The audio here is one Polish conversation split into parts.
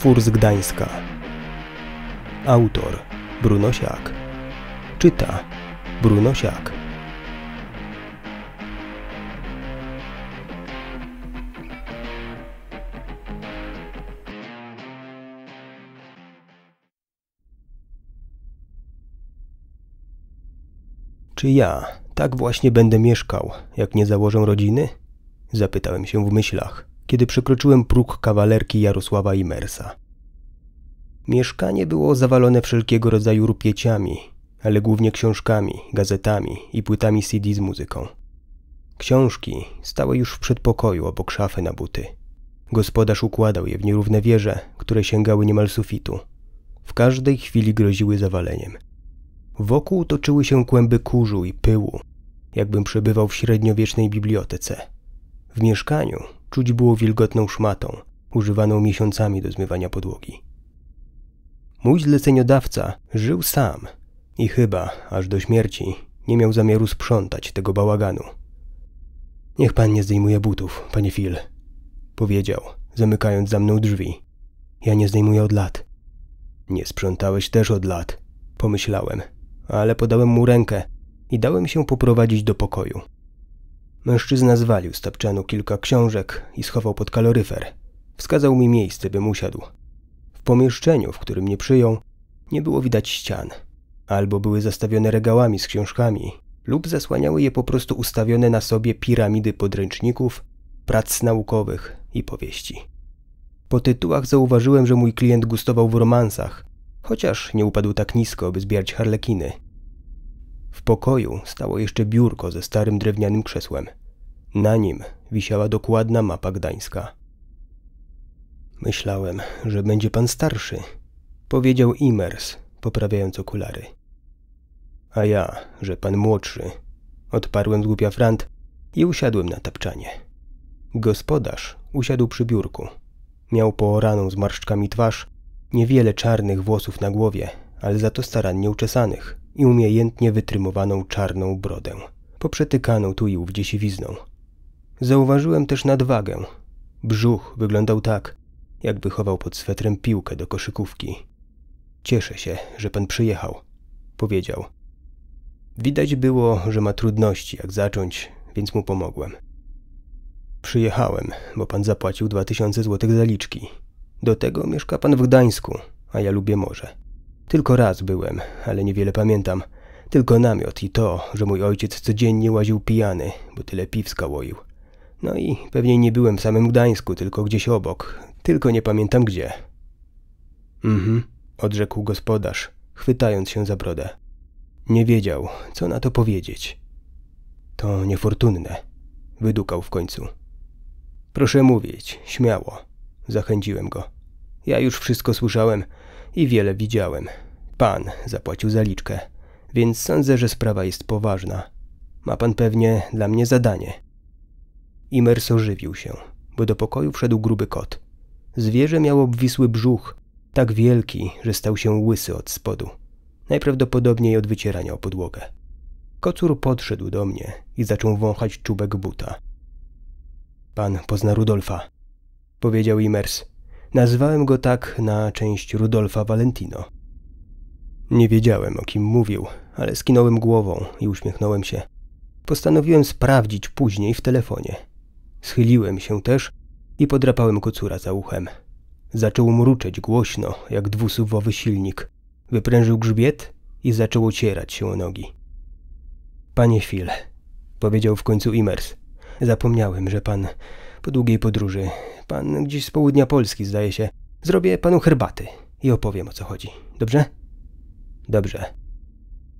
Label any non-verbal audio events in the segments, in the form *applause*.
Utwór z Gdańska. Autor Siak. Czyta Siak. Czy ja tak właśnie będę mieszkał, jak nie założę rodziny? Zapytałem się w myślach, kiedy przekroczyłem próg kawalerki Jarosława Imersa. Mieszkanie było zawalone wszelkiego rodzaju rupieciami, ale głównie książkami, gazetami i płytami CD z muzyką. Książki stały już w przedpokoju obok szafy na buty. Gospodarz układał je w nierówne wieże, które sięgały niemal sufitu. W każdej chwili groziły zawaleniem. Wokół toczyły się kłęby kurzu i pyłu, jakbym przebywał w średniowiecznej bibliotece. W mieszkaniu czuć było wilgotną szmatą, używaną miesiącami do zmywania podłogi. Mój zleceniodawca żył sam i chyba, aż do śmierci, nie miał zamiaru sprzątać tego bałaganu. Niech pan nie zdejmuje butów, panie Phil, powiedział, zamykając za mną drzwi. Ja nie zdejmuję od lat. Nie sprzątałeś też od lat, pomyślałem, ale podałem mu rękę i dałem się poprowadzić do pokoju. Mężczyzna zwalił z tapczanu kilka książek i schował pod kaloryfer. Wskazał mi miejsce, bym usiadł. W pomieszczeniu, w którym mnie przyjął, nie było widać ścian, albo były zastawione regałami z książkami, lub zasłaniały je po prostu ustawione na sobie piramidy podręczników, prac naukowych i powieści. Po tytułach zauważyłem, że mój klient gustował w romansach, chociaż nie upadł tak nisko, by zbierać harlekiny. W pokoju stało jeszcze biurko ze starym drewnianym krzesłem. Na nim wisiała dokładna mapa gdańska. Myślałem, że będzie pan starszy, powiedział Imers, poprawiając okulary. A ja, że pan młodszy, odparłem z głupia frant i usiadłem na tapczanie. Gospodarz usiadł przy biurku. Miał pooraną z marszczkami twarz, niewiele czarnych włosów na głowie, ale za to starannie uczesanych i umiejętnie wytrymowaną czarną brodę, poprzetykaną tu i ówdzie siwizną. Zauważyłem też nadwagę. Brzuch wyglądał tak, jakby chował pod swetrem piłkę do koszykówki. Cieszę się, że pan przyjechał, powiedział. Widać było, że ma trudności, jak zacząć, więc mu pomogłem. Przyjechałem, bo pan zapłacił dwa tysiące złotych zaliczki. Do tego mieszka pan w Gdańsku, a ja lubię morze. Tylko raz byłem, ale niewiele pamiętam. Tylko namiot i to, że mój ojciec codziennie łaził pijany, bo tyle piwska łoił. No i pewnie nie byłem w samym Gdańsku, tylko gdzieś obok, tylko nie pamiętam gdzie. Mhm, odrzekł gospodarz, chwytając się za brodę. Nie wiedział, co na to powiedzieć. To niefortunne, wydukał w końcu. Proszę mówić, śmiało, zachęciłem go. Ja już wszystko słyszałem i wiele widziałem. Pan zapłacił zaliczkę, więc sądzę, że sprawa jest poważna. Ma pan pewnie dla mnie zadanie. Imers ożywił się, bo do pokoju wszedł gruby kot. Zwierzę miało obwisły brzuch, tak wielki, że stał się łysy od spodu. Najprawdopodobniej od wycierania o podłogę. Kocur podszedł do mnie i zaczął wąchać czubek buta. Pan pozna Rudolfa, powiedział Imers. Nazwałem go tak na część Rudolfa Valentino. Nie wiedziałem, o kim mówił, ale skinąłem głową i uśmiechnąłem się. Postanowiłem sprawdzić później w telefonie. Schyliłem się też i podrapałem kocura za uchem. Zaczął mruczeć głośno, jak dwusuwowy silnik. Wyprężył grzbiet i zaczął ocierać się o nogi. Panie Phil, powiedział w końcu Imers. Zapomniałem, że pan po długiej podróży, pan gdzieś z południa Polski zdaje się, zrobię panu herbaty i opowiem o co chodzi. Dobrze? Dobrze.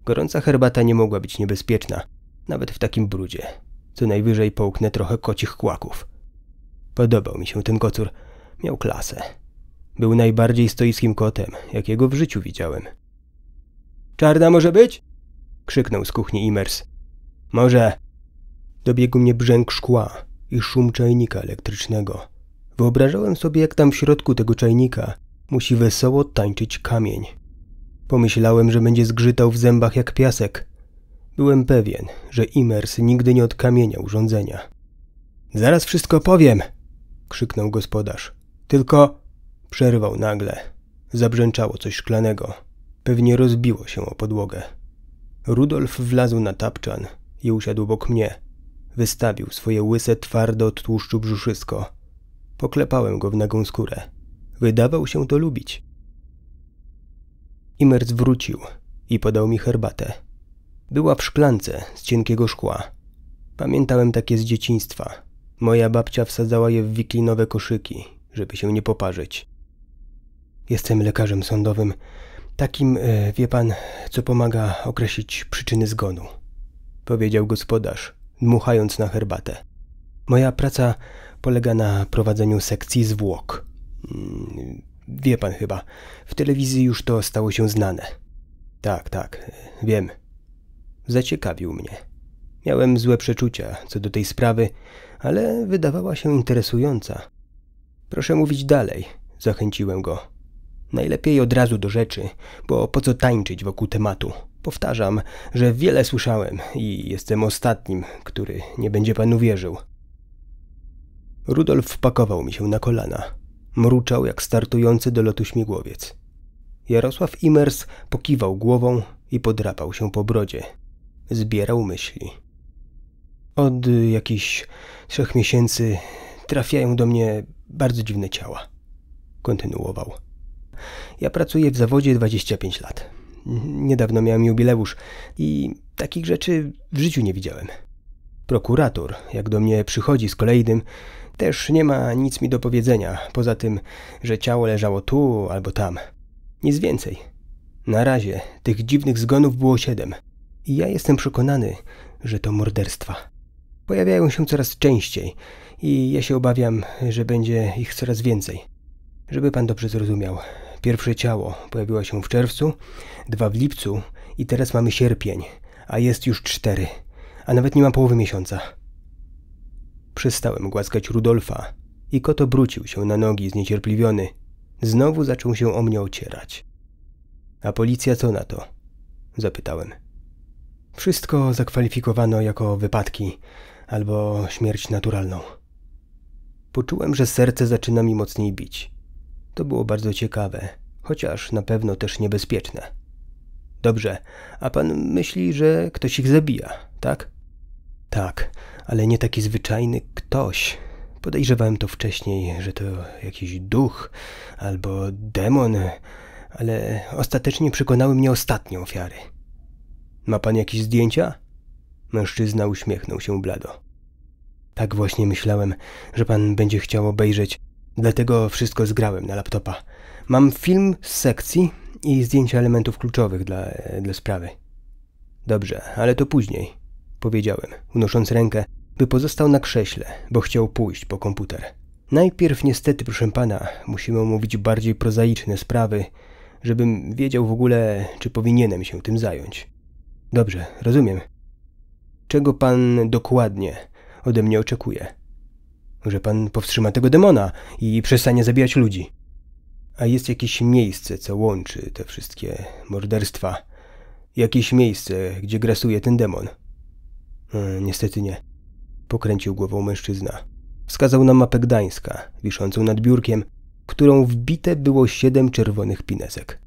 Gorąca herbata nie mogła być niebezpieczna, nawet w takim brudzie. Co najwyżej połknę trochę kocich kłaków. Podobał mi się ten kocur. Miał klasę. Był najbardziej stoickim kotem, jakiego w życiu widziałem. Czarna może być? Krzyknął z kuchni Imers. Może. Dobiegł mnie brzęk szkła i szum czajnika elektrycznego. Wyobrażałem sobie, jak tam w środku tego czajnika musi wesoło tańczyć kamień. Pomyślałem, że będzie zgrzytał w zębach jak piasek. Byłem pewien, że Imers nigdy nie odkamienia urządzenia. Zaraz wszystko powiem, krzyknął gospodarz. Tylko przerwał nagle. Zabrzęczało coś szklanego. Pewnie rozbiło się o podłogę. Rudolf wlazł na tapczan i usiadł obok mnie. Wystawił swoje łyse, twarde od tłuszczu brzuszysko. Poklepałem go w nagą skórę. Wydawał się to lubić. Imer wrócił i podał mi herbatę. Była w szklance z cienkiego szkła. Pamiętałem takie z dzieciństwa. Moja babcia wsadzała je w wiklinowe koszyki, żeby się nie poparzyć. Jestem lekarzem sądowym, takim, e, wie pan, co pomaga określić przyczyny zgonu, powiedział gospodarz, dmuchając na herbatę. Moja praca polega na prowadzeniu sekcji zwłok. Mm, wie pan chyba, w telewizji już to stało się znane. Tak, tak, wiem. Zaciekawił mnie. Miałem złe przeczucia co do tej sprawy ale wydawała się interesująca. Proszę mówić dalej, zachęciłem go. Najlepiej od razu do rzeczy, bo po co tańczyć wokół tematu? Powtarzam, że wiele słyszałem i jestem ostatnim, który nie będzie panu wierzył. Rudolf wpakował mi się na kolana. Mruczał jak startujący do lotu śmigłowiec. Jarosław Imers pokiwał głową i podrapał się po brodzie. Zbierał myśli. Od jakichś trzech miesięcy trafiają do mnie bardzo dziwne ciała. Kontynuował. Ja pracuję w zawodzie 25 lat. Niedawno miałem jubileusz i takich rzeczy w życiu nie widziałem. Prokurator, jak do mnie przychodzi z kolejnym, też nie ma nic mi do powiedzenia, poza tym, że ciało leżało tu albo tam. Nic więcej. Na razie tych dziwnych zgonów było siedem. I ja jestem przekonany, że to morderstwa pojawiają się coraz częściej i ja się obawiam, że będzie ich coraz więcej. Żeby pan dobrze zrozumiał, pierwsze ciało pojawiło się w czerwcu, dwa w lipcu i teraz mamy sierpień, a jest już cztery, a nawet nie ma połowy miesiąca. Przestałem głaskać Rudolfa i kot obrócił się na nogi zniecierpliwiony. Znowu zaczął się o mnie ocierać. A policja co na to? Zapytałem. Wszystko zakwalifikowano jako wypadki albo śmierć naturalną. Poczułem, że serce zaczyna mi mocniej bić. To było bardzo ciekawe, chociaż na pewno też niebezpieczne. Dobrze, a pan myśli, że ktoś ich zabija, tak? Tak, ale nie taki zwyczajny ktoś. Podejrzewałem to wcześniej, że to jakiś duch albo demon, ale ostatecznie przekonały mnie ostatnie ofiary. Ma pan jakieś zdjęcia? Mężczyzna uśmiechnął się blado. Tak właśnie myślałem, że pan będzie chciał obejrzeć, dlatego wszystko zgrałem na laptopa. Mam film z sekcji i zdjęcia elementów kluczowych dla, dla sprawy. Dobrze, ale to później, powiedziałem, unosząc rękę, by pozostał na krześle, bo chciał pójść po komputer. Najpierw niestety, proszę pana, musimy omówić bardziej prozaiczne sprawy, żebym wiedział w ogóle, czy powinienem się tym zająć. Dobrze, rozumiem, Czego pan dokładnie ode mnie oczekuje? Że pan powstrzyma tego demona i przestanie zabijać ludzi. A jest jakieś miejsce, co łączy te wszystkie morderstwa. Jakieś miejsce, gdzie grasuje ten demon. E, niestety nie. Pokręcił głową mężczyzna. Wskazał na mapę Gdańska, wiszącą nad biurkiem, którą wbite było siedem czerwonych pinesek.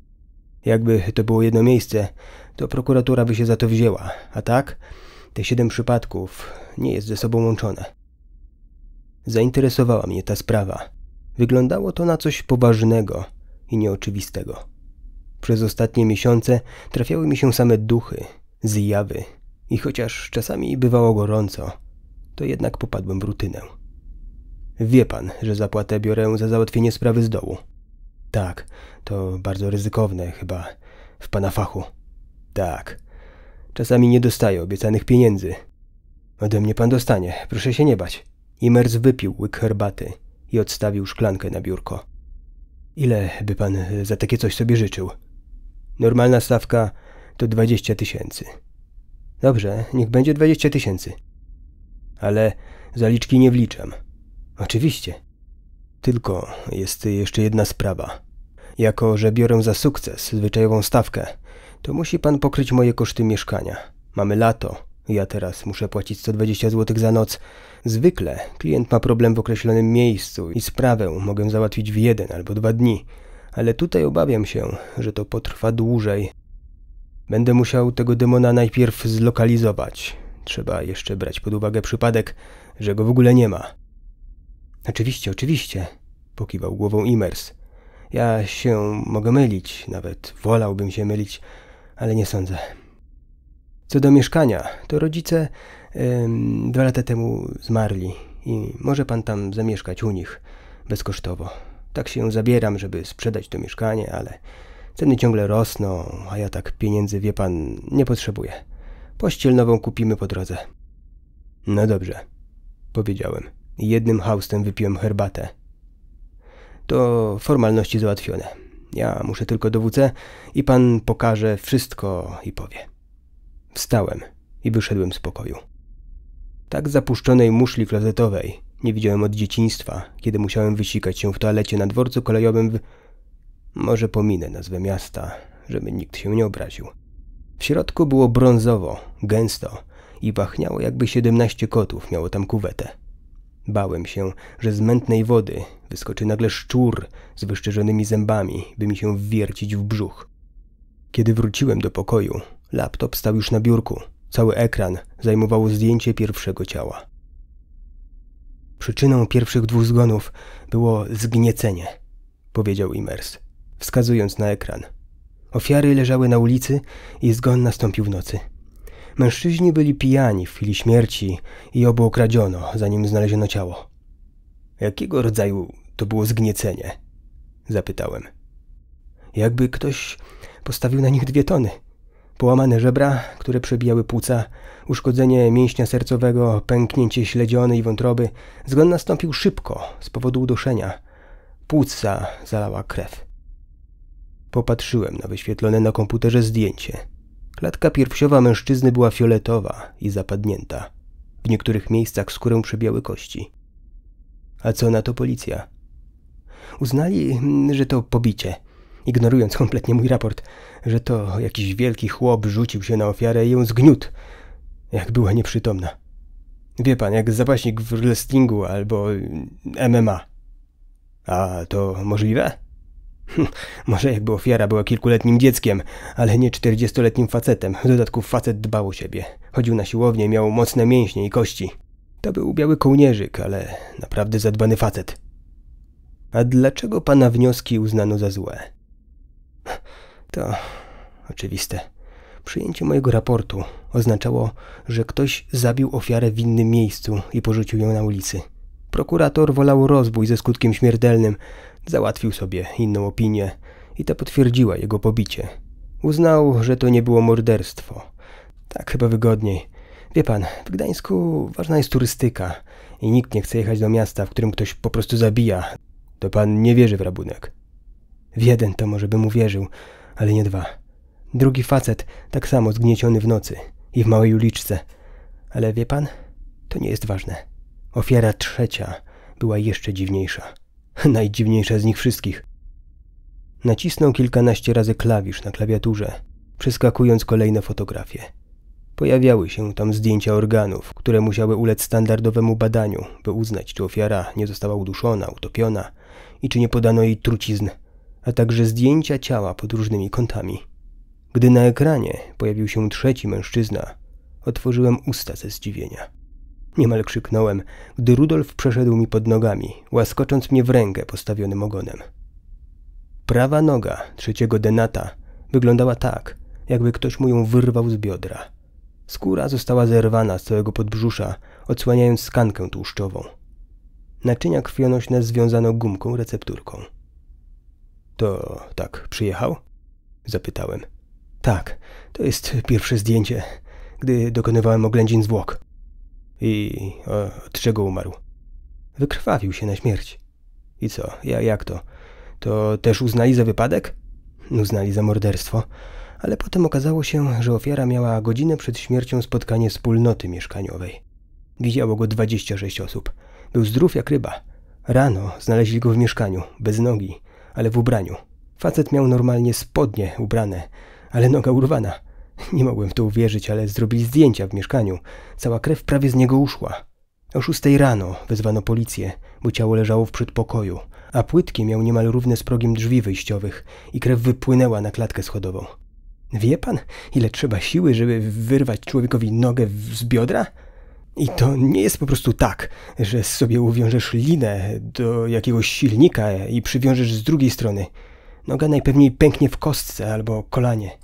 Jakby to było jedno miejsce, to prokuratura by się za to wzięła, a tak te siedem przypadków nie jest ze sobą łączone. Zainteresowała mnie ta sprawa. Wyglądało to na coś poważnego i nieoczywistego. Przez ostatnie miesiące trafiały mi się same duchy, zjawy i chociaż czasami bywało gorąco, to jednak popadłem w rutynę. Wie pan, że zapłatę biorę za załatwienie sprawy z dołu. Tak, to bardzo ryzykowne chyba w pana fachu. Tak, Czasami nie dostaję obiecanych pieniędzy. Ode mnie pan dostanie, proszę się nie bać. Imers wypił łyk herbaty i odstawił szklankę na biurko. Ile by pan e, za takie coś sobie życzył? Normalna stawka to dwadzieścia tysięcy. Dobrze, niech będzie dwadzieścia tysięcy. Ale zaliczki nie wliczam. Oczywiście. Tylko jest jeszcze jedna sprawa. Jako, że biorę za sukces zwyczajową stawkę, to musi pan pokryć moje koszty mieszkania. Mamy lato. Ja teraz muszę płacić 120 zł za noc. Zwykle klient ma problem w określonym miejscu i sprawę mogę załatwić w jeden albo dwa dni, ale tutaj obawiam się, że to potrwa dłużej. Będę musiał tego demona najpierw zlokalizować. Trzeba jeszcze brać pod uwagę przypadek, że go w ogóle nie ma. Oczywiście, oczywiście, pokiwał głową Imers. Ja się mogę mylić, nawet wolałbym się mylić, ale nie sądzę. Co do mieszkania, to rodzice dwa lata temu zmarli i może pan tam zamieszkać u nich bezkosztowo. Tak się zabieram, żeby sprzedać to mieszkanie, ale ceny ciągle rosną, a ja tak pieniędzy, wie pan, nie potrzebuję. Pościel nową kupimy po drodze. No dobrze, powiedziałem. Jednym haustem wypiłem herbatę. To formalności załatwione. Ja muszę tylko WC i pan pokaże wszystko i powie. Wstałem i wyszedłem z pokoju. Tak zapuszczonej muszli klozetowej nie widziałem od dzieciństwa, kiedy musiałem wysikać się w toalecie na dworcu kolejowym w... Może pominę nazwę miasta, żeby nikt się nie obraził. W środku było brązowo, gęsto i pachniało jakby siedemnaście kotów miało tam kuwetę. Bałem się, że z mętnej wody wyskoczy nagle szczur z wyszczerzonymi zębami, by mi się wwiercić w brzuch. Kiedy wróciłem do pokoju, laptop stał już na biurku. Cały ekran zajmowało zdjęcie pierwszego ciała. Przyczyną pierwszych dwóch zgonów było zgniecenie, powiedział Imers, wskazując na ekran. Ofiary leżały na ulicy i zgon nastąpił w nocy. Mężczyźni byli pijani w chwili śmierci i obu okradziono, zanim znaleziono ciało. Jakiego rodzaju to było zgniecenie? Zapytałem. Jakby ktoś postawił na nich dwie tony. Połamane żebra, które przebijały płuca, uszkodzenie mięśnia sercowego, pęknięcie śledziony i wątroby. Zgon nastąpił szybko, z powodu udoszenia. Płuca zalała krew. Popatrzyłem na wyświetlone na komputerze zdjęcie – Klatka piersiowa mężczyzny była fioletowa i zapadnięta. W niektórych miejscach skórę przebiały kości. A co na to policja? Uznali, mm, że to pobicie, ignorując kompletnie mój raport, że to jakiś wielki chłop rzucił się na ofiarę i ją zgniótł, jak była nieprzytomna. Wie pan, jak zapaśnik w wrestlingu albo MMA. A to możliwe? Hm, może jakby ofiara była kilkuletnim dzieckiem, ale nie czterdziestoletnim facetem. W dodatku facet dbał o siebie. Chodził na siłownię, miał mocne mięśnie i kości. To był biały kołnierzyk, ale naprawdę zadbany facet. A dlaczego pana wnioski uznano za złe? Hm, to oczywiste. Przyjęcie mojego raportu oznaczało, że ktoś zabił ofiarę w innym miejscu i porzucił ją na ulicy. Prokurator wolał rozbój ze skutkiem śmiertelnym, Załatwił sobie inną opinię i ta potwierdziła jego pobicie. Uznał, że to nie było morderstwo. Tak chyba wygodniej. Wie pan, w Gdańsku ważna jest turystyka i nikt nie chce jechać do miasta, w którym ktoś po prostu zabija. To pan nie wierzy w rabunek. W jeden to może bym uwierzył, ale nie dwa. Drugi facet tak samo zgnieciony w nocy i w małej uliczce. Ale wie pan, to nie jest ważne. Ofiara trzecia była jeszcze dziwniejsza. Najdziwniejsza z nich wszystkich. Nacisnął kilkanaście razy klawisz na klawiaturze, przeskakując kolejne fotografie. Pojawiały się tam zdjęcia organów, które musiały ulec standardowemu badaniu, by uznać, czy ofiara nie została uduszona, utopiona i czy nie podano jej trucizn, a także zdjęcia ciała pod różnymi kątami. Gdy na ekranie pojawił się trzeci mężczyzna, otworzyłem usta ze zdziwienia. Niemal krzyknąłem, gdy Rudolf przeszedł mi pod nogami, łaskocząc mnie w rękę postawionym ogonem. Prawa noga trzeciego denata wyglądała tak, jakby ktoś mu ją wyrwał z biodra. Skóra została zerwana z całego podbrzusza, odsłaniając skankę tłuszczową. Naczynia krwionośne związano gumką recepturką. To tak przyjechał? Zapytałem. Tak, to jest pierwsze zdjęcie, gdy dokonywałem oględzin zwłok. I o, od czego umarł? Wykrwawił się na śmierć. I co? Ja, jak to? To też uznali za wypadek? Uznali za morderstwo. Ale potem okazało się, że ofiara miała godzinę przed śmiercią spotkanie wspólnoty mieszkaniowej. Widziało go 26 osób. Był zdrów jak ryba. Rano znaleźli go w mieszkaniu, bez nogi, ale w ubraniu. Facet miał normalnie spodnie ubrane, ale noga urwana. *laughs* Nie mogłem w to uwierzyć, ale zrobili zdjęcia w mieszkaniu. Cała krew prawie z niego uszła. O szóstej rano wezwano policję, bo ciało leżało w przedpokoju, a płytki miał niemal równe z progiem drzwi wyjściowych i krew wypłynęła na klatkę schodową. Wie pan, ile trzeba siły, żeby wyrwać człowiekowi nogę z biodra? I to nie jest po prostu tak, że sobie uwiążesz linę do jakiegoś silnika i przywiążesz z drugiej strony. Noga najpewniej pęknie w kostce albo kolanie.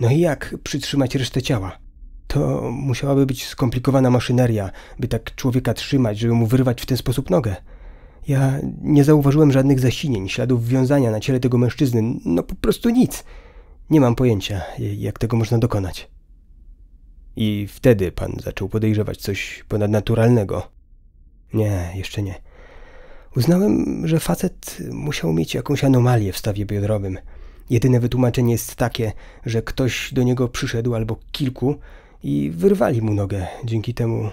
No i jak przytrzymać resztę ciała? To musiałaby być skomplikowana maszyneria, by tak człowieka trzymać, żeby mu wyrwać w ten sposób nogę. Ja nie zauważyłem żadnych zasinień, śladów wiązania na ciele tego mężczyzny, no po prostu nic. Nie mam pojęcia, jak tego można dokonać. I wtedy pan zaczął podejrzewać coś ponadnaturalnego. Nie, jeszcze nie. Uznałem, że facet musiał mieć jakąś anomalię w stawie biodrowym – Jedyne wytłumaczenie jest takie, że ktoś do niego przyszedł albo kilku i wyrwali mu nogę. Dzięki temu,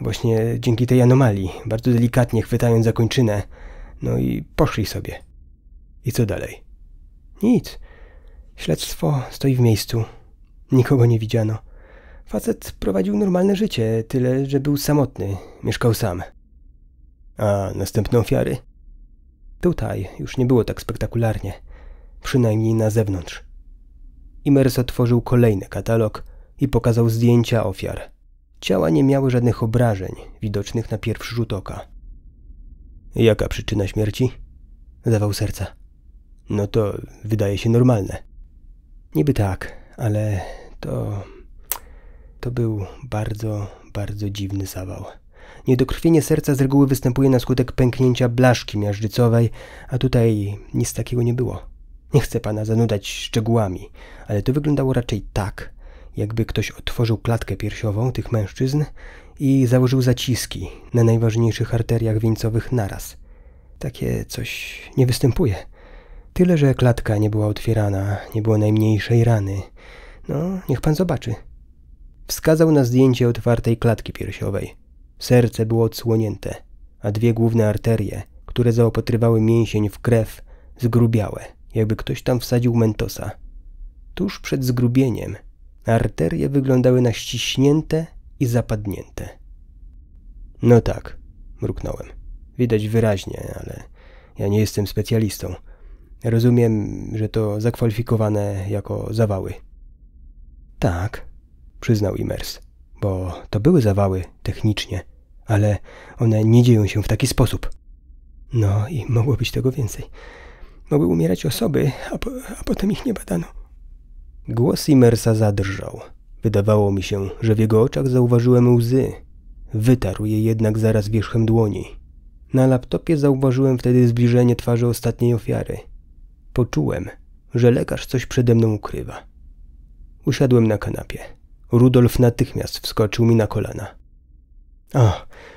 właśnie dzięki tej anomalii, bardzo delikatnie chwytając za kończynę. No i poszli sobie. I co dalej? Nic. Śledztwo stoi w miejscu. Nikogo nie widziano. Facet prowadził normalne życie, tyle że był samotny, mieszkał sam. A następne ofiary? Tutaj już nie było tak spektakularnie przynajmniej na zewnątrz. Imers otworzył kolejny katalog i pokazał zdjęcia ofiar. Ciała nie miały żadnych obrażeń widocznych na pierwszy rzut oka. Jaka przyczyna śmierci? Zawał serca. No to wydaje się normalne. Niby tak, ale to. To był bardzo, bardzo dziwny zawał. Niedokrwienie serca z reguły występuje na skutek pęknięcia blaszki miażdżycowej, a tutaj nic takiego nie było. Nie chcę pana zanudzać szczegółami, ale to wyglądało raczej tak, jakby ktoś otworzył klatkę piersiową tych mężczyzn i założył zaciski na najważniejszych arteriach wieńcowych naraz. Takie coś nie występuje. Tyle, że klatka nie była otwierana, nie było najmniejszej rany. No, niech pan zobaczy. Wskazał na zdjęcie otwartej klatki piersiowej. Serce było odsłonięte, a dwie główne arterie, które zaopatrywały mięsień w krew, zgrubiałe jakby ktoś tam wsadził mentosa. Tuż przed zgrubieniem arterie wyglądały na ściśnięte i zapadnięte. No tak, mruknąłem. Widać wyraźnie, ale ja nie jestem specjalistą. Rozumiem, że to zakwalifikowane jako zawały. Tak, przyznał Imers, bo to były zawały technicznie, ale one nie dzieją się w taki sposób. No i mogło być tego więcej. Mogły umierać osoby, a, po, a potem ich nie badano. Głos Immersa zadrżał. Wydawało mi się, że w jego oczach zauważyłem łzy. Wytarł je jednak zaraz wierzchem dłoni. Na laptopie zauważyłem wtedy zbliżenie twarzy ostatniej ofiary. Poczułem, że lekarz coś przede mną ukrywa. Usiadłem na kanapie. Rudolf natychmiast wskoczył mi na kolana. O,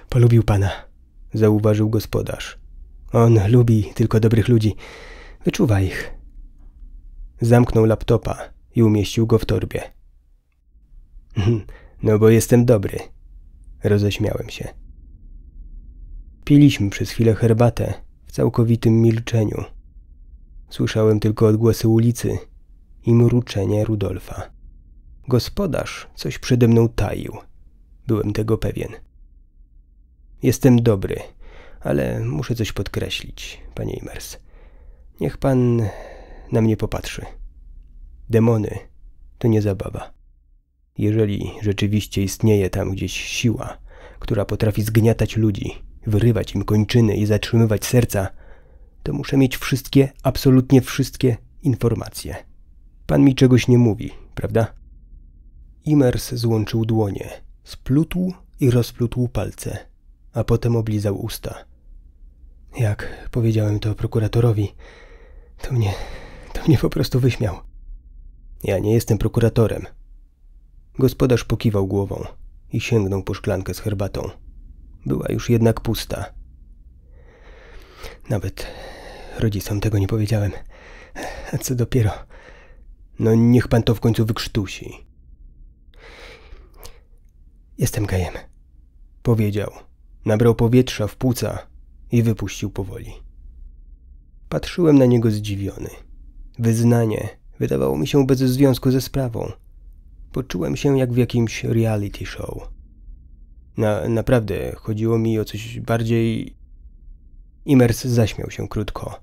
polubił pana, zauważył gospodarz. On lubi tylko dobrych ludzi. Wyczuwa ich. Zamknął laptopa i umieścił go w torbie. *laughs* No bo jestem dobry. Roześmiałem się. Piliśmy przez chwilę herbatę w całkowitym milczeniu. Słyszałem tylko odgłosy ulicy i mruczenie Rudolfa. Gospodarz coś przede mną taił. Byłem tego pewien. Jestem dobry, ale muszę coś podkreślić, panie Imers. Niech pan na mnie popatrzy. Demony to nie zabawa. Jeżeli rzeczywiście istnieje tam gdzieś siła, która potrafi zgniatać ludzi, wyrywać im kończyny i zatrzymywać serca, to muszę mieć wszystkie, absolutnie wszystkie informacje. Pan mi czegoś nie mówi, prawda? Imers złączył dłonie, splutł i rozplutł palce, a potem oblizał usta. Jak powiedziałem to prokuratorowi, to mnie. to mnie po prostu wyśmiał. Ja nie jestem prokuratorem. Gospodarz pokiwał głową i sięgnął po szklankę z herbatą. Była już jednak pusta. Nawet rodzicom tego nie powiedziałem. A co dopiero. No niech pan to w końcu wykrztusi. Jestem gejem. Powiedział. Nabrał powietrza w płuca i wypuścił powoli. Patrzyłem na niego zdziwiony. Wyznanie wydawało mi się bez związku ze sprawą. Poczułem się jak w jakimś reality show. Na, naprawdę, chodziło mi o coś bardziej... Imers zaśmiał się krótko.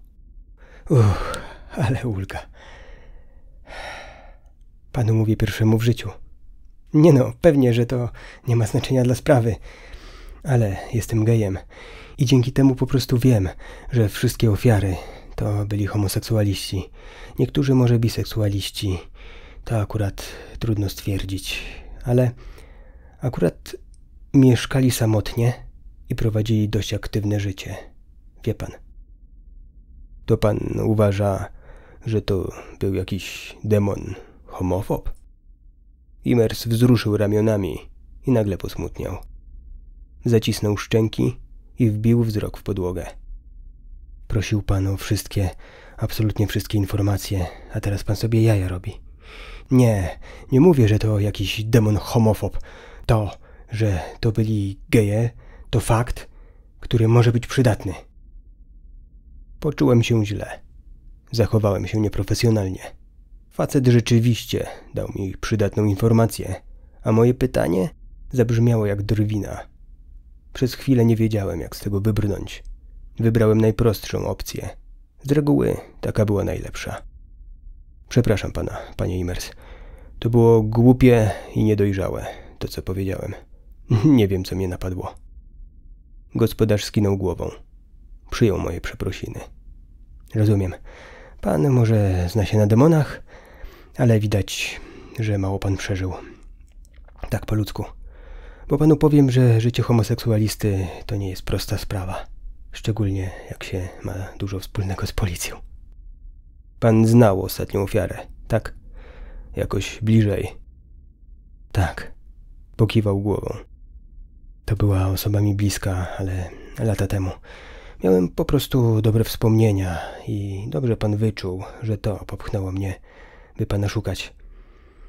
Uff, ale ulga. Panu mówię pierwszemu w życiu. Nie no, pewnie, że to nie ma znaczenia dla sprawy. Ale jestem gejem i dzięki temu po prostu wiem, że wszystkie ofiary to byli homoseksualiści. Niektórzy może biseksualiści. To akurat trudno stwierdzić, ale akurat mieszkali samotnie i prowadzili dość aktywne życie. Wie pan. To pan uważa, że to był jakiś demon homofob? Imers wzruszył ramionami i nagle posmutniał. Zacisnął szczęki i wbił wzrok w podłogę. Prosił pan o wszystkie, absolutnie wszystkie informacje, a teraz pan sobie jaja robi. Nie, nie mówię, że to jakiś demon homofob. To, że to byli geje, to fakt, który może być przydatny. Poczułem się źle. Zachowałem się nieprofesjonalnie. Facet rzeczywiście dał mi przydatną informację, a moje pytanie zabrzmiało jak drwina. Przez chwilę nie wiedziałem, jak z tego wybrnąć. Wybrałem najprostszą opcję. Z reguły taka była najlepsza. Przepraszam pana, panie Imers. To było głupie i niedojrzałe, to co powiedziałem. *laughs* Nie wiem, co mnie napadło. Gospodarz skinął głową. Przyjął moje przeprosiny. Rozumiem. Pan może zna się na demonach, ale widać, że mało pan przeżył. Tak po ludzku. Bo panu powiem, że życie homoseksualisty to nie jest prosta sprawa szczególnie jak się ma dużo wspólnego z policją. Pan znał ostatnią ofiarę, tak? Jakoś bliżej. Tak, pokiwał głową. To była osoba mi bliska, ale lata temu. Miałem po prostu dobre wspomnienia i dobrze pan wyczuł, że to popchnęło mnie, by pana szukać.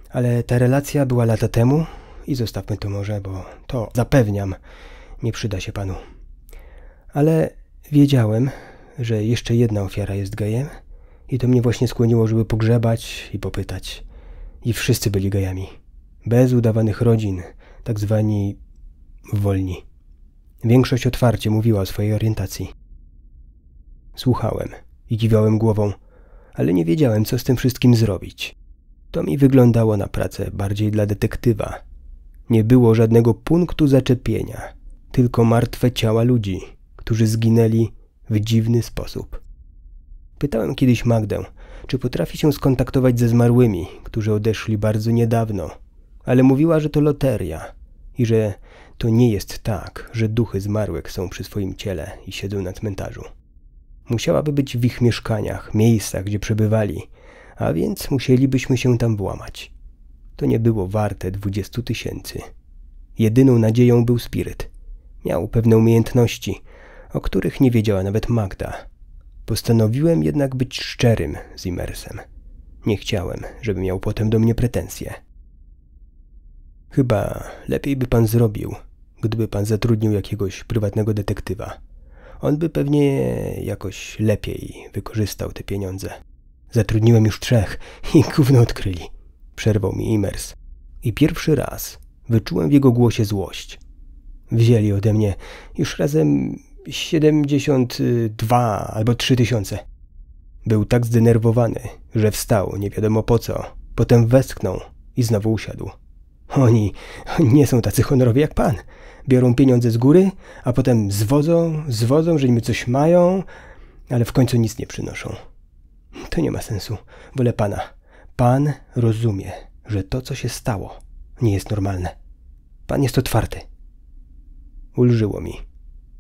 Ale ta relacja była lata temu i zostawmy to może, bo to zapewniam, nie przyda się panu ale wiedziałem, że jeszcze jedna ofiara jest gejem i to mnie właśnie skłoniło, żeby pogrzebać i popytać. I wszyscy byli gejami. Bez udawanych rodzin, tak zwani wolni. Większość otwarcie mówiła o swojej orientacji. Słuchałem i kiwałem głową, ale nie wiedziałem, co z tym wszystkim zrobić. To mi wyglądało na pracę bardziej dla detektywa. Nie było żadnego punktu zaczepienia, tylko martwe ciała ludzi którzy zginęli w dziwny sposób. Pytałem kiedyś Magdę, czy potrafi się skontaktować ze zmarłymi, którzy odeszli bardzo niedawno, ale mówiła, że to loteria i że to nie jest tak, że duchy zmarłych są przy swoim ciele i siedzą na cmentarzu. Musiałaby być w ich mieszkaniach, miejscach, gdzie przebywali, a więc musielibyśmy się tam włamać. To nie było warte dwudziestu tysięcy. Jedyną nadzieją był spiryt. Miał pewne umiejętności, o których nie wiedziała nawet Magda. Postanowiłem jednak być szczerym z Imersem. Nie chciałem, żeby miał potem do mnie pretensje. Chyba lepiej by pan zrobił, gdyby pan zatrudnił jakiegoś prywatnego detektywa. On by pewnie jakoś lepiej wykorzystał te pieniądze. Zatrudniłem już trzech i gówno odkryli. Przerwał mi Imers. I pierwszy raz wyczułem w jego głosie złość. Wzięli ode mnie już razem 72 albo tysiące Był tak zdenerwowany, że wstał nie wiadomo po co, potem westchnął i znowu usiadł. Oni nie są tacy honorowi jak pan. Biorą pieniądze z góry, a potem zwodzą, zwodzą, że niby coś mają, ale w końcu nic nie przynoszą. To nie ma sensu. Wolę pana. Pan rozumie, że to, co się stało, nie jest normalne. Pan jest otwarty. Ulżyło mi.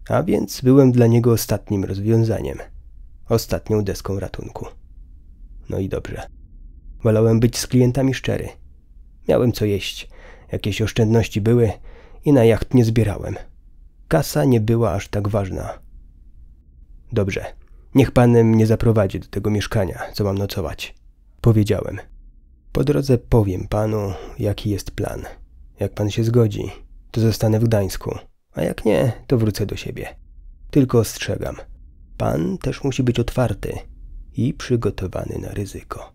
A więc byłem dla niego ostatnim rozwiązaniem, ostatnią deską ratunku. No i dobrze. Wolałem być z klientami szczery. Miałem co jeść, jakieś oszczędności były i na jacht nie zbierałem. Kasa nie była aż tak ważna. Dobrze, niech pan mnie zaprowadzi do tego mieszkania, co mam nocować. Powiedziałem. Po drodze powiem panu, jaki jest plan. Jak pan się zgodzi, to zostanę w Gdańsku a jak nie, to wrócę do siebie. Tylko ostrzegam, pan też musi być otwarty i przygotowany na ryzyko.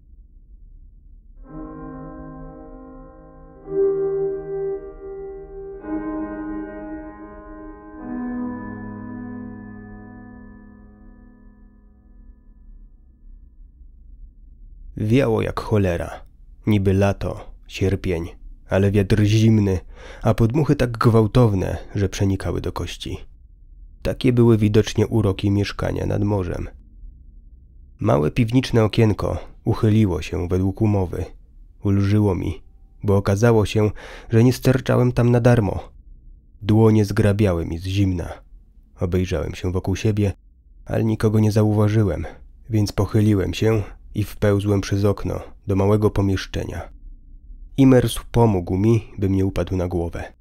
Wiało jak cholera, niby lato, sierpień ale wiatr zimny, a podmuchy tak gwałtowne, że przenikały do kości. Takie były widocznie uroki mieszkania nad morzem. Małe piwniczne okienko uchyliło się według umowy. Ulżyło mi, bo okazało się, że nie sterczałem tam na darmo. Dłonie zgrabiały mi z zimna. Obejrzałem się wokół siebie, ale nikogo nie zauważyłem, więc pochyliłem się i wpełzłem przez okno do małego pomieszczenia. Imers pomógł mi, bym nie upadł na głowę.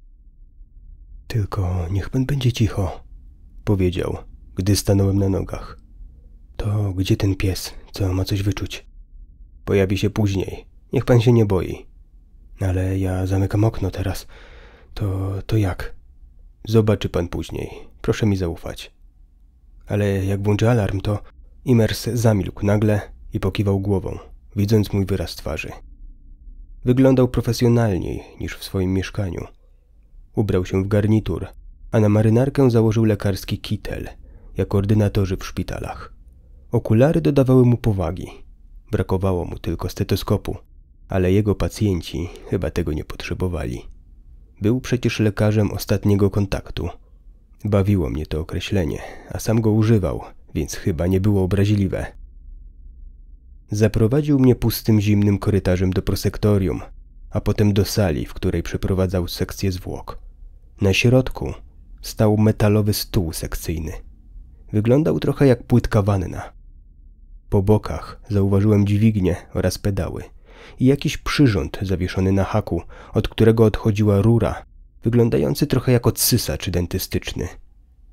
Tylko niech pan będzie cicho, powiedział, gdy stanąłem na nogach. To gdzie ten pies, co ma coś wyczuć? Pojawi się później. Niech pan się nie boi. Ale ja zamykam okno teraz. To, to jak? Zobaczy pan później. Proszę mi zaufać. Ale jak włączy alarm, to Imers zamilkł nagle i pokiwał głową, widząc mój wyraz twarzy. Wyglądał profesjonalniej niż w swoim mieszkaniu. Ubrał się w garnitur, a na marynarkę założył lekarski kitel, jak ordynatorzy w szpitalach. Okulary dodawały mu powagi. Brakowało mu tylko stetoskopu, ale jego pacjenci chyba tego nie potrzebowali. Był przecież lekarzem ostatniego kontaktu. Bawiło mnie to określenie, a sam go używał, więc chyba nie było obraźliwe. Zaprowadził mnie pustym, zimnym korytarzem do prosektorium, a potem do sali, w której przeprowadzał sekcję zwłok. Na środku stał metalowy stół sekcyjny. Wyglądał trochę jak płytka wanna. Po bokach zauważyłem dźwignię oraz pedały i jakiś przyrząd zawieszony na haku, od którego odchodziła rura, wyglądający trochę jak odsysacz dentystyczny.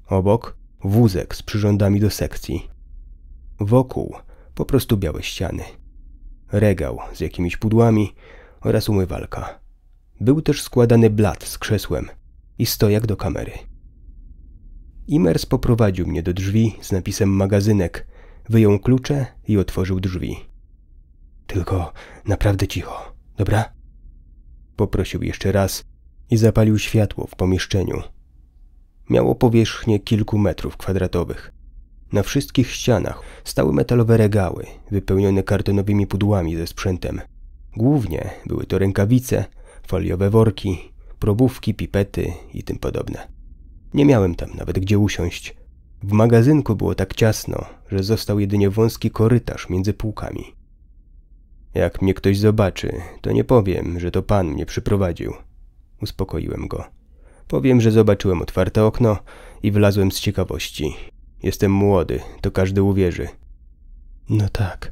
Obok wózek z przyrządami do sekcji. Wokół po prostu białe ściany. Regał z jakimiś pudłami oraz umywalka. Był też składany blat z krzesłem i stojak do kamery. Imers poprowadził mnie do drzwi z napisem magazynek, wyjął klucze i otworzył drzwi. Tylko naprawdę cicho, dobra? Poprosił jeszcze raz i zapalił światło w pomieszczeniu. Miało powierzchnię kilku metrów kwadratowych. Na wszystkich ścianach stały metalowe regały, wypełnione kartonowymi pudłami ze sprzętem. Głównie były to rękawice, foliowe worki, probówki, pipety i tym podobne. Nie miałem tam nawet gdzie usiąść. W magazynku było tak ciasno, że został jedynie wąski korytarz między półkami. Jak mnie ktoś zobaczy, to nie powiem, że to pan mnie przyprowadził. Uspokoiłem go. Powiem, że zobaczyłem otwarte okno i wlazłem z ciekawości. Jestem młody, to każdy uwierzy. No tak,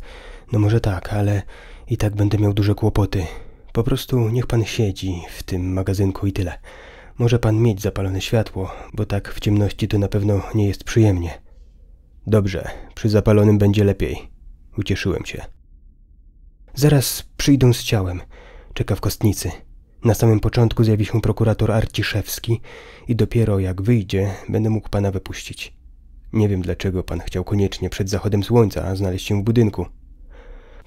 no może tak, ale i tak będę miał duże kłopoty. Po prostu niech pan siedzi w tym magazynku i tyle. Może pan mieć zapalone światło, bo tak w ciemności to na pewno nie jest przyjemnie. Dobrze, przy zapalonym będzie lepiej. Ucieszyłem się. Zaraz przyjdą z ciałem. Czeka w kostnicy. Na samym początku zjawi się prokurator Arciszewski i dopiero jak wyjdzie, będę mógł pana wypuścić. Nie wiem dlaczego pan chciał koniecznie przed zachodem słońca znaleźć się w budynku.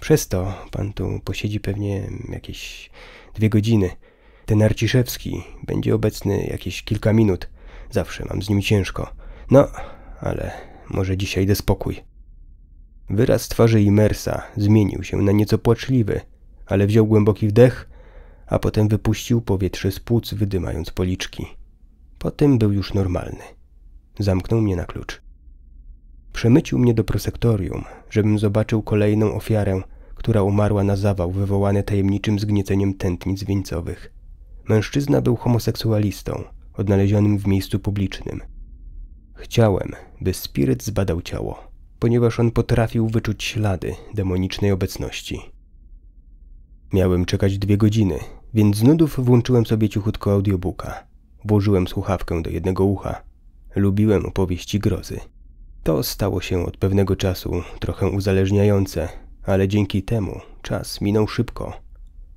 Przez to pan tu posiedzi pewnie jakieś dwie godziny. Ten Arciszewski będzie obecny jakieś kilka minut. Zawsze mam z nim ciężko. No, ale może dzisiaj dę spokój. Wyraz twarzy Imersa zmienił się na nieco płaczliwy, ale wziął głęboki wdech, a potem wypuścił powietrze z płuc, wydymając policzki. Potem był już normalny. Zamknął mnie na klucz. Przemycił mnie do prosektorium, żebym zobaczył kolejną ofiarę, która umarła na zawał wywołany tajemniczym zgnieceniem tętnic wieńcowych. Mężczyzna był homoseksualistą, odnalezionym w miejscu publicznym. Chciałem, by spiryt zbadał ciało, ponieważ on potrafił wyczuć ślady demonicznej obecności. Miałem czekać dwie godziny, więc z nudów włączyłem sobie cichutko audiobooka. Włożyłem słuchawkę do jednego ucha. Lubiłem opowieści grozy. To stało się od pewnego czasu trochę uzależniające, ale dzięki temu czas minął szybko.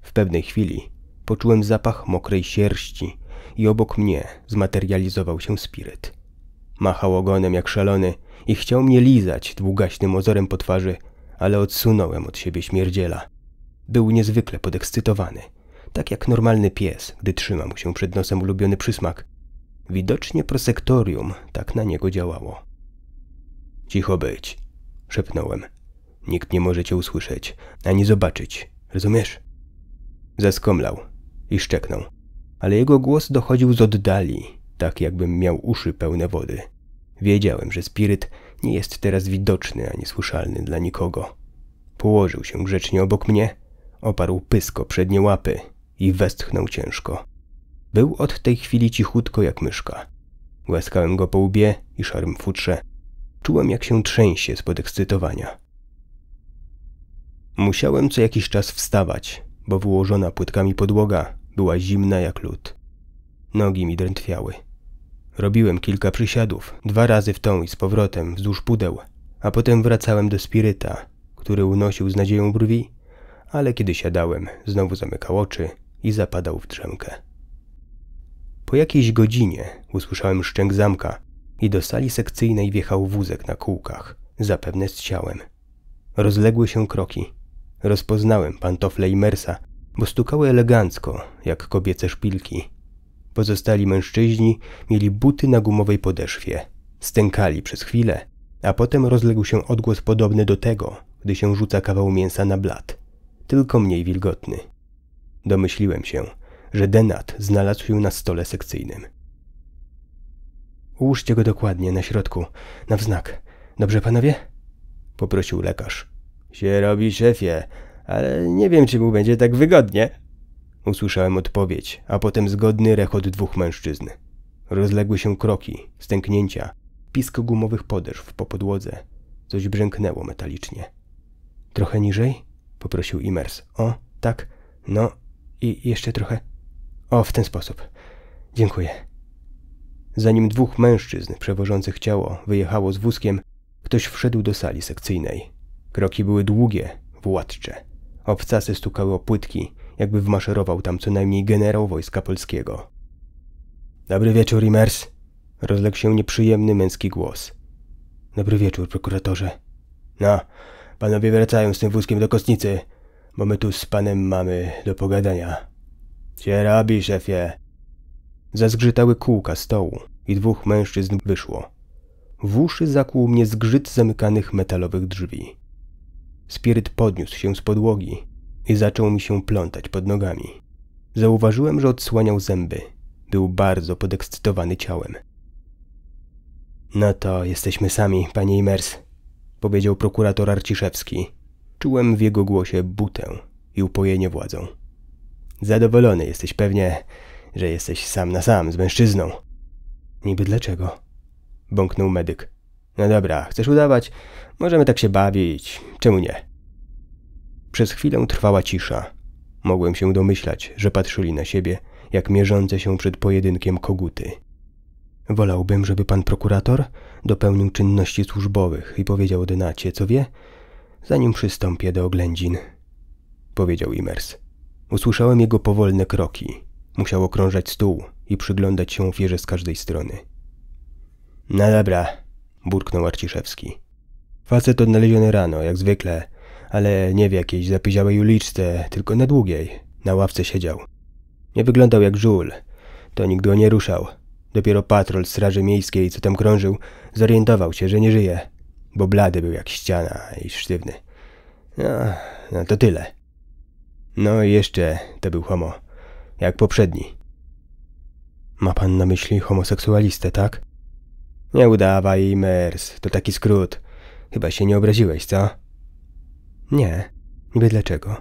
W pewnej chwili poczułem zapach mokrej sierści i obok mnie zmaterializował się spiryt. Machał ogonem jak szalony i chciał mnie lizać długaśnym ozorem po twarzy, ale odsunąłem od siebie śmierdziela. Był niezwykle podekscytowany, tak jak normalny pies, gdy trzyma mu się przed nosem ulubiony przysmak. Widocznie prosektorium tak na niego działało. Cicho być, szepnąłem. Nikt nie może cię usłyszeć, ani zobaczyć, rozumiesz? Zaskomlał i szczeknął, ale jego głos dochodził z oddali, tak jakbym miał uszy pełne wody. Wiedziałem, że spiryt nie jest teraz widoczny ani słyszalny dla nikogo. Położył się grzecznie obok mnie, oparł pysko przednie łapy i westchnął ciężko. Był od tej chwili cichutko jak myszka. Głaskałem go po łbie i szarym futrze – Czułem, jak się trzęsie z podekscytowania. Musiałem co jakiś czas wstawać, bo wyłożona płytkami podłoga była zimna jak lód. Nogi mi drętwiały. Robiłem kilka przysiadów, dwa razy w tą i z powrotem wzdłuż pudeł, a potem wracałem do spiryta, który unosił z nadzieją brwi, ale kiedy siadałem, znowu zamykał oczy i zapadał w drzemkę. Po jakiejś godzinie usłyszałem szczęk zamka i do sali sekcyjnej wjechał wózek na kółkach, zapewne z ciałem. Rozległy się kroki. Rozpoznałem pantofle mersa, bo stukały elegancko, jak kobiece szpilki. Pozostali mężczyźni mieli buty na gumowej podeszwie. Stękali przez chwilę, a potem rozległ się odgłos podobny do tego, gdy się rzuca kawał mięsa na blat, tylko mniej wilgotny. Domyśliłem się, że Denat znalazł się na stole sekcyjnym. Ułóżcie go dokładnie, na środku, na wznak. Dobrze, panowie? Poprosił lekarz. Się robi, szefie, ale nie wiem, czy mu będzie tak wygodnie. Usłyszałem odpowiedź, a potem zgodny rechot dwóch mężczyzn. Rozległy się kroki, stęknięcia, pisk gumowych podeszw po podłodze. Coś brzęknęło metalicznie. Trochę niżej? Poprosił Imers. O, tak, no i jeszcze trochę. O, w ten sposób. Dziękuję. Zanim dwóch mężczyzn przewożących ciało wyjechało z wózkiem, ktoś wszedł do sali sekcyjnej. Kroki były długie, władcze. Obcasy stukały o płytki, jakby wmaszerował tam co najmniej generał Wojska Polskiego. Dobry wieczór, Imers! Rozległ się nieprzyjemny męski głos. Dobry wieczór, prokuratorze. No, panowie wracają z tym wózkiem do kostnicy, bo my tu z panem mamy do pogadania. Cię robi, szefie? Zazgrzytały kółka stołu i dwóch mężczyzn wyszło. W uszy zakłuł mnie zgrzyt zamykanych metalowych drzwi. Spiryt podniósł się z podłogi i zaczął mi się plątać pod nogami. Zauważyłem, że odsłaniał zęby. Był bardzo podekscytowany ciałem. No to jesteśmy sami, panie Imers, powiedział prokurator Arciszewski. Czułem w jego głosie butę i upojenie władzą. Zadowolony jesteś pewnie, że jesteś sam na sam z mężczyzną. Niby dlaczego? Bąknął medyk. No dobra, chcesz udawać? Możemy tak się bawić. Czemu nie? Przez chwilę trwała cisza. Mogłem się domyślać, że patrzyli na siebie, jak mierzące się przed pojedynkiem koguty. Wolałbym, żeby pan prokurator dopełnił czynności służbowych i powiedział Denacie, co wie, zanim przystąpię do oględzin. Powiedział Imers. Usłyszałem jego powolne kroki. Musiał okrążać stół i przyglądać się ofierze z każdej strony. No dobra, burknął Arciszewski. Facet odnaleziony rano, jak zwykle, ale nie w jakiejś zapyziałej uliczce, tylko na długiej. Na ławce siedział. Nie wyglądał jak żul. To nikt go nie ruszał. Dopiero patrol straży miejskiej, co tam krążył, zorientował się, że nie żyje, bo blady był jak ściana i sztywny. No, no to tyle. No i jeszcze to był homo jak poprzedni. Ma pan na myśli homoseksualistę, tak? Nie udawaj, Mers, to taki skrót. Chyba się nie obraziłeś, co? Nie, niby dlaczego.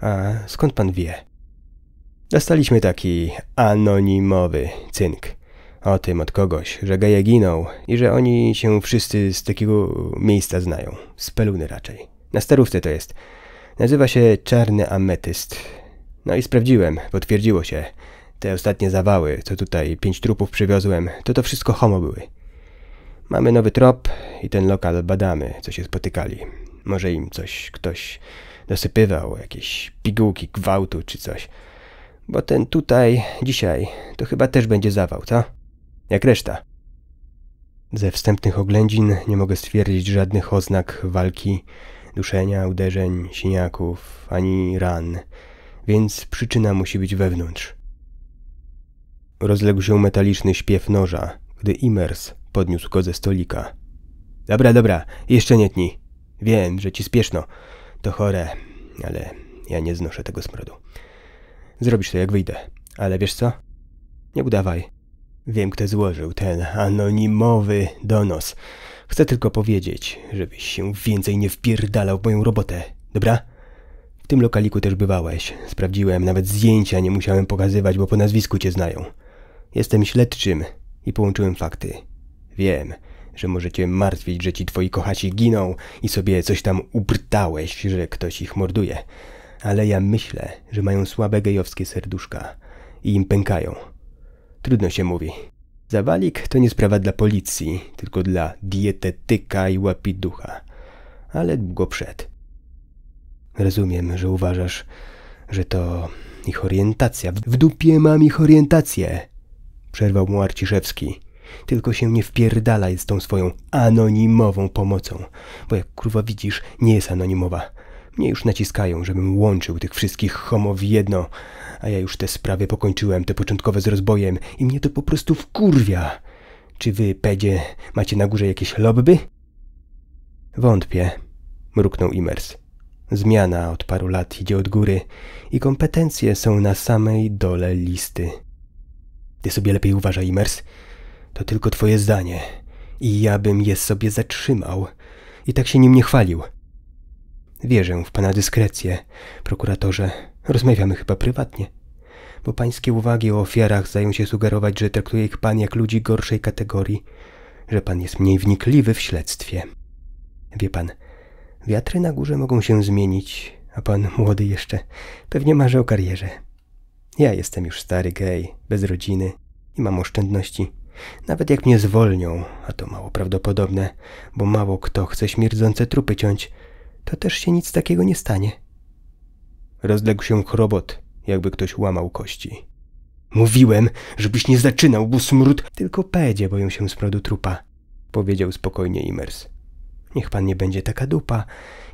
A skąd pan wie? Dostaliśmy taki anonimowy cynk. O tym od kogoś, że geje giną i że oni się wszyscy z takiego miejsca znają. Z peluny raczej. Na starówce to jest. Nazywa się Czarny Ametyst. No i sprawdziłem, potwierdziło się. Te ostatnie zawały, co tutaj pięć trupów przywiozłem, to to wszystko homo były. Mamy nowy trop i ten lokal badamy, co się spotykali. Może im coś ktoś dosypywał, jakieś pigułki gwałtu czy coś. Bo ten tutaj, dzisiaj, to chyba też będzie zawał, co? Jak reszta. Ze wstępnych oględzin nie mogę stwierdzić żadnych oznak walki, duszenia, uderzeń, siniaków, ani ran więc przyczyna musi być wewnątrz. Rozległ się metaliczny śpiew noża, gdy Imers podniósł go ze stolika. Dobra, dobra, jeszcze nie tnij. Wiem, że ci spieszno. To chore, ale ja nie znoszę tego smrodu. Zrobisz to, jak wyjdę. Ale wiesz co? Nie udawaj. Wiem, kto złożył ten anonimowy donos. Chcę tylko powiedzieć, żebyś się więcej nie wpierdalał w moją robotę, dobra? tym lokaliku też bywałeś. Sprawdziłem, nawet zdjęcia nie musiałem pokazywać, bo po nazwisku cię znają. Jestem śledczym i połączyłem fakty. Wiem, że możecie martwić, że ci twoi kochaci giną i sobie coś tam ubrtałeś, że ktoś ich morduje. Ale ja myślę, że mają słabe gejowskie serduszka i im pękają. Trudno się mówi. Zawalik to nie sprawa dla policji, tylko dla dietetyka i łapiducha. Ale długo przed. Rozumiem, że uważasz, że to ich orientacja. W dupie mam ich orientację, przerwał mu Arciszewski. Tylko się nie wpierdalaj z tą swoją anonimową pomocą, bo jak kurwa widzisz, nie jest anonimowa. Mnie już naciskają, żebym łączył tych wszystkich homo w jedno, a ja już te sprawy pokończyłem, te początkowe z rozbojem i mnie to po prostu wkurwia. Czy wy, pedzie, macie na górze jakieś lobby? Wątpię, mruknął Imers. Zmiana od paru lat idzie od góry i kompetencje są na samej dole listy. Ty sobie lepiej uważaj, Imers. To tylko twoje zdanie. I ja bym je sobie zatrzymał. I tak się nim nie chwalił. Wierzę w pana dyskrecję, prokuratorze. Rozmawiamy chyba prywatnie. Bo pańskie uwagi o ofiarach zdają się sugerować, że traktuje ich pan jak ludzi gorszej kategorii, że pan jest mniej wnikliwy w śledztwie. Wie pan, Wiatry na górze mogą się zmienić, a pan młody jeszcze pewnie marzy o karierze. Ja jestem już stary gej, bez rodziny i mam oszczędności. Nawet jak mnie zwolnią, a to mało prawdopodobne, bo mało kto chce śmierdzące trupy ciąć, to też się nic takiego nie stanie. Rozległ się chrobot, jakby ktoś łamał kości. Mówiłem, żebyś nie zaczynał, bo smród... Tylko pedzie boją się z produ trupa, powiedział spokojnie Imers. Niech pan nie będzie taka dupa.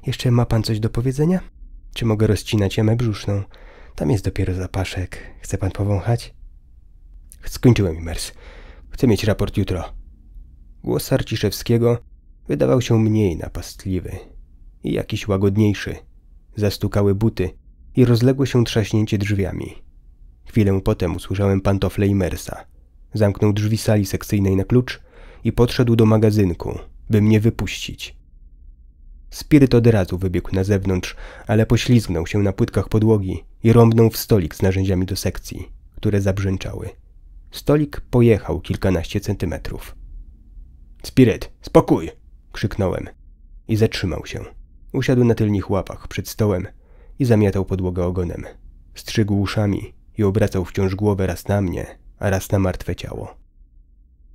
Jeszcze ma pan coś do powiedzenia? Czy mogę rozcinać jamę brzuszną? Tam jest dopiero zapaszek. Chce pan powąchać? Skończyłem imers. Chcę mieć raport jutro. Głos Arciszewskiego wydawał się mniej napastliwy i jakiś łagodniejszy. Zastukały buty i rozległo się trzaśnięcie drzwiami. Chwilę potem usłyszałem pantofle Immersa. Zamknął drzwi sali sekcyjnej na klucz i podszedł do magazynku, by mnie wypuścić. Spiryt od razu wybiegł na zewnątrz, ale poślizgnął się na płytkach podłogi i rąbnął w stolik z narzędziami do sekcji, które zabrzęczały. Stolik pojechał kilkanaście centymetrów. Spiryt, spokój! krzyknąłem i zatrzymał się. Usiadł na tylnych łapach przed stołem i zamiatał podłogę ogonem. Strzygł uszami i obracał wciąż głowę raz na mnie, a raz na martwe ciało.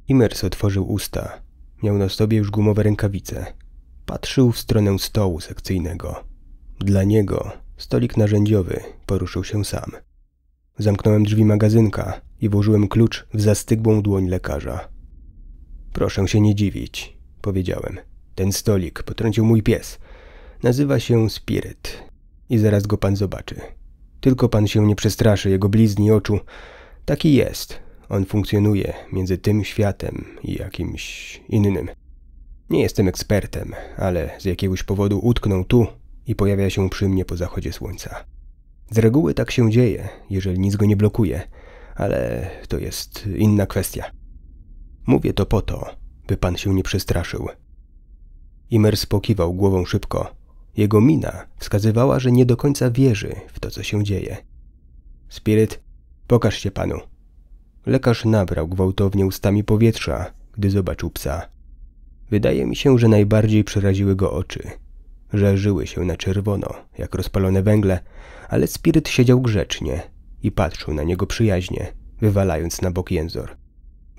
Imers otworzył usta Miał na sobie już gumowe rękawice. Patrzył w stronę stołu sekcyjnego. Dla niego stolik narzędziowy poruszył się sam. Zamknąłem drzwi magazynka i włożyłem klucz w zastygłą dłoń lekarza. Proszę się nie dziwić, powiedziałem. Ten stolik potrącił mój pies. Nazywa się Spiryt i zaraz go pan zobaczy. Tylko pan się nie przestraszy jego blizni oczu. Taki jest, on funkcjonuje między tym światem i jakimś innym. Nie jestem ekspertem, ale z jakiegoś powodu utknął tu i pojawia się przy mnie po zachodzie słońca. Z reguły tak się dzieje, jeżeli nic go nie blokuje, ale to jest inna kwestia. Mówię to po to, by pan się nie przestraszył. Imer spokiwał głową szybko. Jego mina wskazywała, że nie do końca wierzy w to, co się dzieje. Spiryt, pokaż się panu, Lekarz nabrał gwałtownie ustami powietrza, gdy zobaczył psa. Wydaje mi się, że najbardziej przeraziły go oczy. Żarzyły się na czerwono, jak rozpalone węgle, ale Spiryt siedział grzecznie i patrzył na niego przyjaźnie, wywalając na bok jęzor.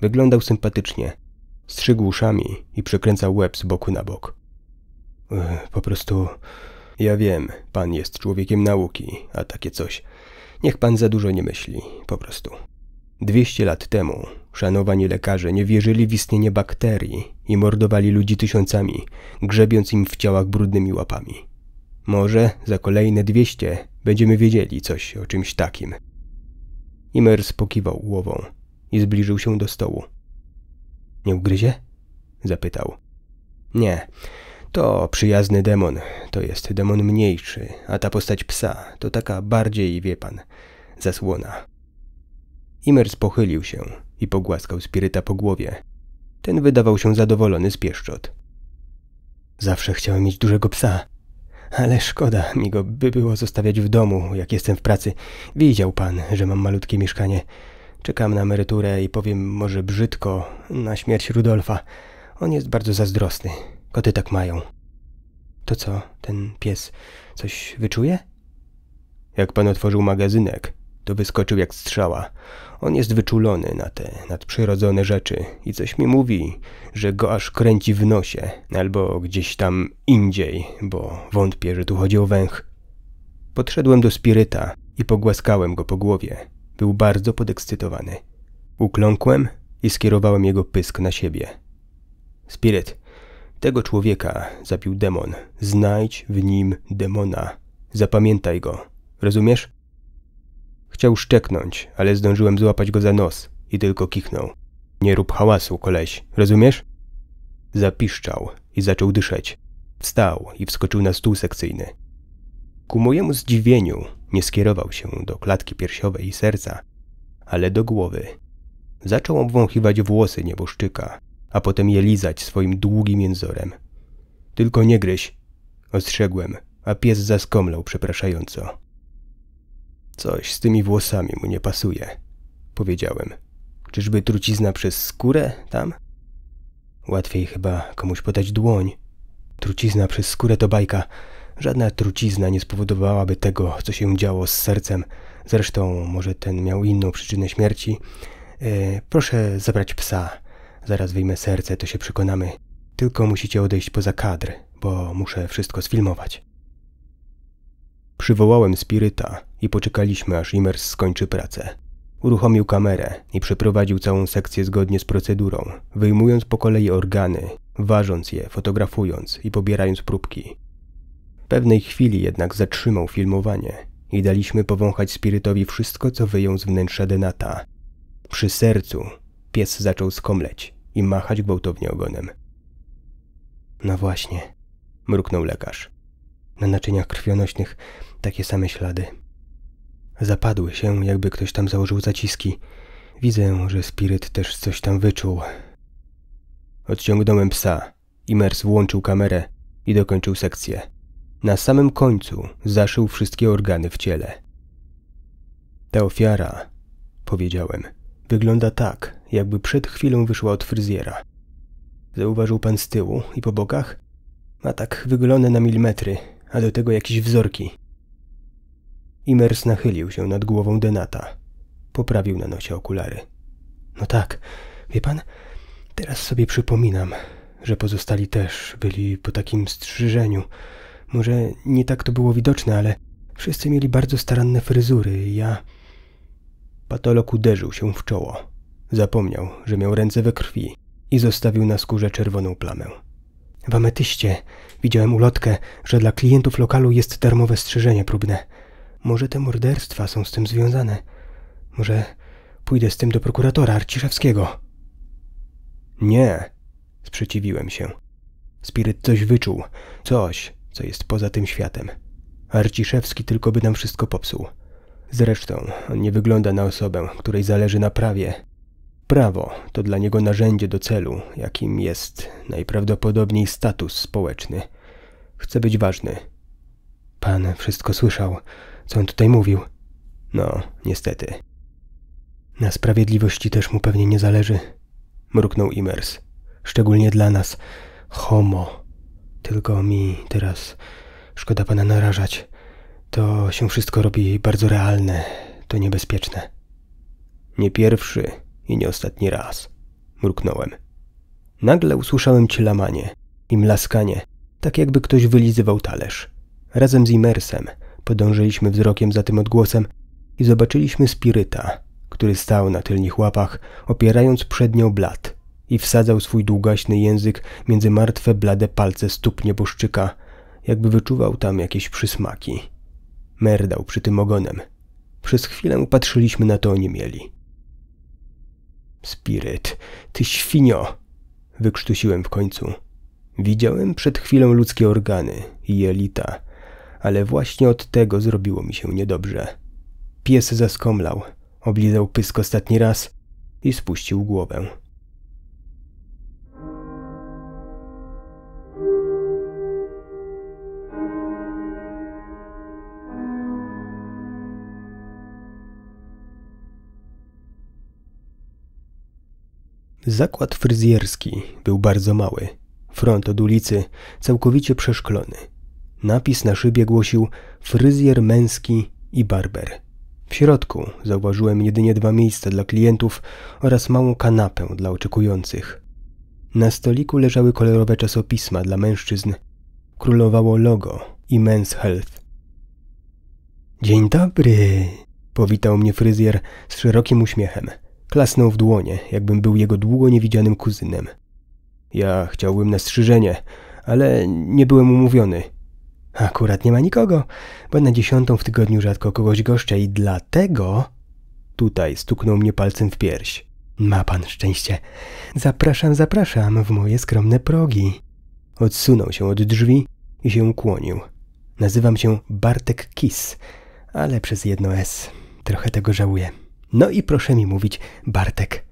Wyglądał sympatycznie. Strzygł uszami i przekręcał łeb z boku na bok. Po prostu... Ja wiem, pan jest człowiekiem nauki, a takie coś... Niech pan za dużo nie myśli, po prostu. 200 lat temu szanowani lekarze nie wierzyli w istnienie bakterii i mordowali ludzi tysiącami, grzebiąc im w ciałach brudnymi łapami. Może za kolejne 200 będziemy wiedzieli coś o czymś takim. Imers pokiwał głową i zbliżył się do stołu. Nie ugryzie? zapytał. Nie, to przyjazny demon, to jest demon mniejszy, a ta postać psa to taka bardziej, wie pan, zasłona. Imers pochylił się i pogłaskał spiryta po głowie. Ten wydawał się zadowolony z pieszczot. Zawsze chciałem mieć dużego psa, ale szkoda mi go by było zostawiać w domu, jak jestem w pracy. Widział pan, że mam malutkie mieszkanie. Czekam na emeryturę i powiem może brzydko na śmierć Rudolfa. On jest bardzo zazdrosny. Koty tak mają. To co, ten pies coś wyczuje? Jak pan otworzył magazynek, to wyskoczył jak strzała. On jest wyczulony na te nadprzyrodzone rzeczy i coś mi mówi, że go aż kręci w nosie, albo gdzieś tam indziej, bo wątpię, że tu chodzi o węch. Podszedłem do spiryta i pogłaskałem go po głowie. Był bardzo podekscytowany. Ukląkłem i skierowałem jego pysk na siebie. Spiryt, tego człowieka zapił demon. Znajdź w nim demona. Zapamiętaj go. Rozumiesz? Chciał szczeknąć, ale zdążyłem złapać go za nos i tylko kichnął. Nie rób hałasu, koleś, rozumiesz? Zapiszczał i zaczął dyszeć. Wstał i wskoczył na stół sekcyjny. Ku mojemu zdziwieniu nie skierował się do klatki piersiowej i serca, ale do głowy. Zaczął obwąchiwać włosy nieboszczyka, a potem je lizać swoim długim jęzorem. Tylko nie gryź, ostrzegłem, a pies zaskomlał przepraszająco. Coś z tymi włosami mu nie pasuje, powiedziałem. Czyżby trucizna przez skórę tam? Łatwiej chyba komuś podać dłoń. Trucizna przez skórę to bajka. Żadna trucizna nie spowodowałaby tego, co się działo z sercem. Zresztą może ten miał inną przyczynę śmierci. E, proszę zabrać psa. Zaraz wyjmę serce, to się przekonamy. Tylko musicie odejść poza kadr, bo muszę wszystko sfilmować. Przywołałem spiryta i poczekaliśmy, aż Imers skończy pracę. Uruchomił kamerę i przeprowadził całą sekcję zgodnie z procedurą, wyjmując po kolei organy, ważąc je, fotografując i pobierając próbki. W pewnej chwili jednak zatrzymał filmowanie i daliśmy powąchać spirytowi wszystko, co wyjął z wnętrza denata. Przy sercu pies zaczął skomleć i machać gwałtownie ogonem. No właśnie, mruknął lekarz. Na naczyniach krwionośnych takie same ślady. Zapadły się, jakby ktoś tam założył zaciski. Widzę, że Spiryt też coś tam wyczuł. Odciągnąłem psa. Imers włączył kamerę i dokończył sekcję. Na samym końcu zaszył wszystkie organy w ciele. Ta ofiara, powiedziałem, wygląda tak, jakby przed chwilą wyszła od fryzjera. Zauważył pan z tyłu i po bokach? Ma tak wyglądane na milimetry, a do tego jakieś wzorki. Imers nachylił się nad głową Denata. Poprawił na nosie okulary. No tak, wie pan, teraz sobie przypominam, że pozostali też byli po takim strzyżeniu. Może nie tak to było widoczne, ale wszyscy mieli bardzo staranne fryzury. Ja. Patolog uderzył się w czoło. Zapomniał, że miał ręce we krwi i zostawił na skórze czerwoną plamę. W ametyście widziałem ulotkę, że dla klientów lokalu jest darmowe strzyżenie próbne. Może te morderstwa są z tym związane. Może pójdę z tym do prokuratora Arciszewskiego. Nie, sprzeciwiłem się. Spiryt coś wyczuł, coś, co jest poza tym światem. Arciszewski tylko by nam wszystko popsuł. Zresztą, on nie wygląda na osobę, której zależy na prawie. Prawo to dla niego narzędzie do celu, jakim jest najprawdopodobniej status społeczny. Chce być ważny. Pan wszystko słyszał co on tutaj mówił. No, niestety. Na sprawiedliwości też mu pewnie nie zależy, mruknął Imers. Szczególnie dla nas, homo. Tylko mi teraz szkoda pana narażać. To się wszystko robi bardzo realne, to niebezpieczne. Nie pierwszy i nie ostatni raz, mruknąłem. Nagle usłyszałem cielamanie i mlaskanie, tak jakby ktoś wylizywał talerz. Razem z Imersem. Podążyliśmy wzrokiem za tym odgłosem i zobaczyliśmy spiryta, który stał na tylnych łapach, opierając przednią blat i wsadzał swój długaśny język między martwe, blade palce stóp nieboszczyka, jakby wyczuwał tam jakieś przysmaki. Merdał przy tym ogonem. Przez chwilę patrzyliśmy na to mieli. Spiryt, ty świnio! wykrztusiłem w końcu. Widziałem przed chwilą ludzkie organy i jelita – ale właśnie od tego zrobiło mi się niedobrze. Pies zaskomlał, oblizał pysk ostatni raz i spuścił głowę. Zakład fryzjerski był bardzo mały, front od ulicy całkowicie przeszklony. Napis na szybie głosił fryzjer męski i barber. W środku zauważyłem jedynie dwa miejsca dla klientów oraz małą kanapę dla oczekujących. Na stoliku leżały kolorowe czasopisma dla mężczyzn. Królowało logo i Men's Health. Dzień dobry, powitał mnie fryzjer z szerokim uśmiechem. Klasnął w dłonie, jakbym był jego długo niewidzianym kuzynem. Ja chciałbym na strzyżenie, ale nie byłem umówiony – Akurat nie ma nikogo, bo na dziesiątą w tygodniu rzadko kogoś goszczę i dlatego... Tutaj stuknął mnie palcem w pierś. Ma pan szczęście. Zapraszam, zapraszam w moje skromne progi. Odsunął się od drzwi i się ukłonił. Nazywam się Bartek Kis, ale przez jedno S. Trochę tego żałuję. No i proszę mi mówić Bartek.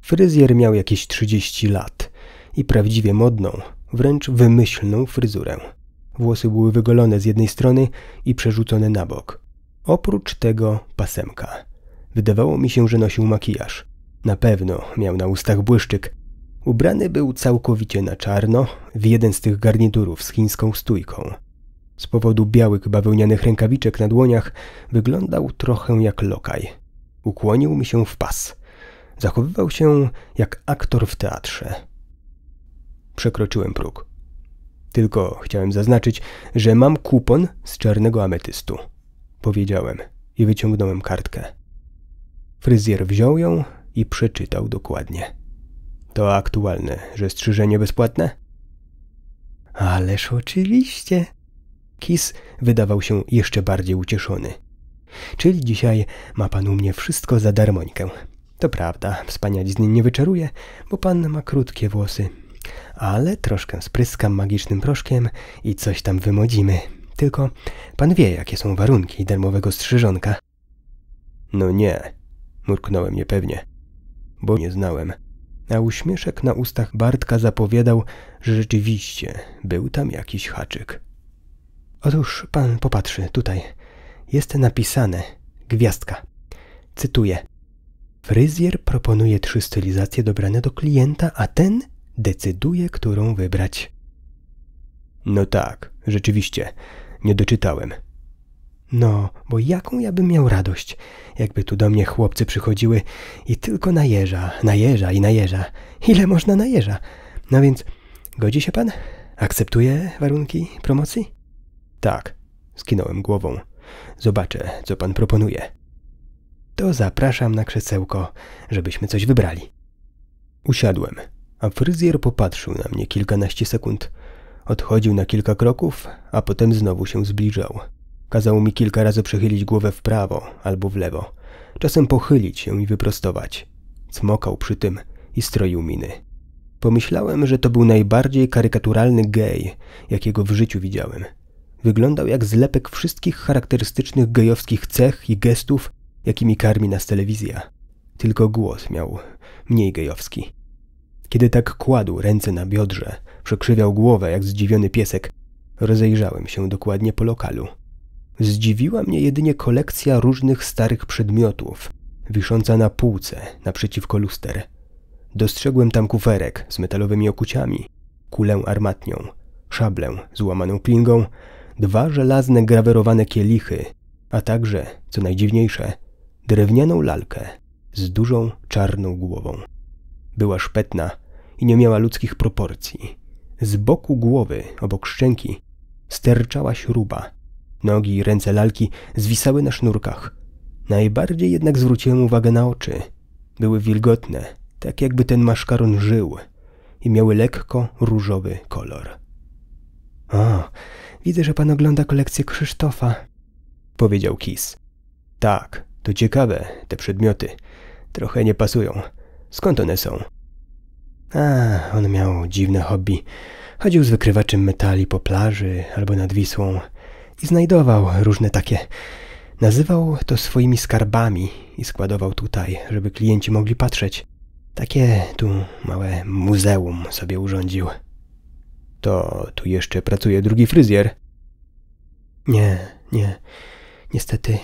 Fryzjer miał jakieś 30 lat i prawdziwie modną, wręcz wymyślną fryzurę. Włosy były wygolone z jednej strony i przerzucone na bok. Oprócz tego pasemka. Wydawało mi się, że nosił makijaż. Na pewno miał na ustach błyszczyk. Ubrany był całkowicie na czarno, w jeden z tych garniturów z chińską stójką. Z powodu białych bawełnianych rękawiczek na dłoniach wyglądał trochę jak lokaj. Ukłonił mi się w pas. Zachowywał się jak aktor w teatrze. Przekroczyłem próg. Tylko chciałem zaznaczyć, że mam kupon z czarnego ametystu. Powiedziałem i wyciągnąłem kartkę. Fryzjer wziął ją i przeczytał dokładnie. To aktualne, że strzyżenie bezpłatne? Ależ oczywiście. Kis wydawał się jeszcze bardziej ucieszony. Czyli dzisiaj ma pan u mnie wszystko za darmońkę. To prawda, z nim nie wyczaruje, bo pan ma krótkie włosy, ale troszkę spryskam magicznym proszkiem i coś tam wymodzimy. Tylko pan wie, jakie są warunki darmowego strzyżonka. No nie, murknąłem niepewnie, bo nie znałem. A uśmieszek na ustach Bartka zapowiadał, że rzeczywiście był tam jakiś haczyk. Otóż pan popatrzy tutaj. Jest napisane gwiazdka. Cytuję. Fryzjer proponuje trzy stylizacje dobrane do klienta, a ten decyduje, którą wybrać. No tak, rzeczywiście, nie doczytałem. No, bo jaką ja bym miał radość, jakby tu do mnie chłopcy przychodziły i tylko na jeża, na jeża i na jeża. Ile można na jeża? No więc, godzi się pan? Akceptuje warunki promocji? Tak, skinąłem głową. Zobaczę, co pan proponuje. To zapraszam na krzesełko, żebyśmy coś wybrali. Usiadłem, a fryzjer popatrzył na mnie kilkanaście sekund. Odchodził na kilka kroków, a potem znowu się zbliżał. Kazał mi kilka razy przechylić głowę w prawo albo w lewo, czasem pochylić się i wyprostować. Cmokał przy tym i stroił miny. Pomyślałem, że to był najbardziej karykaturalny gej, jakiego w życiu widziałem. Wyglądał jak zlepek wszystkich charakterystycznych gejowskich cech i gestów, jakimi karmi nas telewizja. Tylko głos miał mniej gejowski. Kiedy tak kładł ręce na biodrze, przekrzywiał głowę jak zdziwiony piesek, rozejrzałem się dokładnie po lokalu. Zdziwiła mnie jedynie kolekcja różnych starych przedmiotów, wisząca na półce naprzeciwko luster. Dostrzegłem tam kuferek z metalowymi okuciami, kulę armatnią, szablę złamaną plingą, dwa żelazne grawerowane kielichy, a także, co najdziwniejsze, drewnianą lalkę z dużą czarną głową. Była szpetna i nie miała ludzkich proporcji. Z boku głowy, obok szczęki, sterczała śruba. Nogi i ręce lalki zwisały na sznurkach. Najbardziej jednak zwróciłem uwagę na oczy. Były wilgotne, tak jakby ten maszkaron żył i miały lekko różowy kolor. O, widzę, że pan ogląda kolekcję Krzysztofa, powiedział Kis. Tak, to ciekawe, te przedmioty. Trochę nie pasują. Skąd one są? A, on miał dziwne hobby. Chodził z wykrywaczem metali po plaży albo nad Wisłą i znajdował różne takie. Nazywał to swoimi skarbami i składował tutaj, żeby klienci mogli patrzeć. Takie tu małe muzeum sobie urządził. To tu jeszcze pracuje drugi fryzjer. Nie, nie. Niestety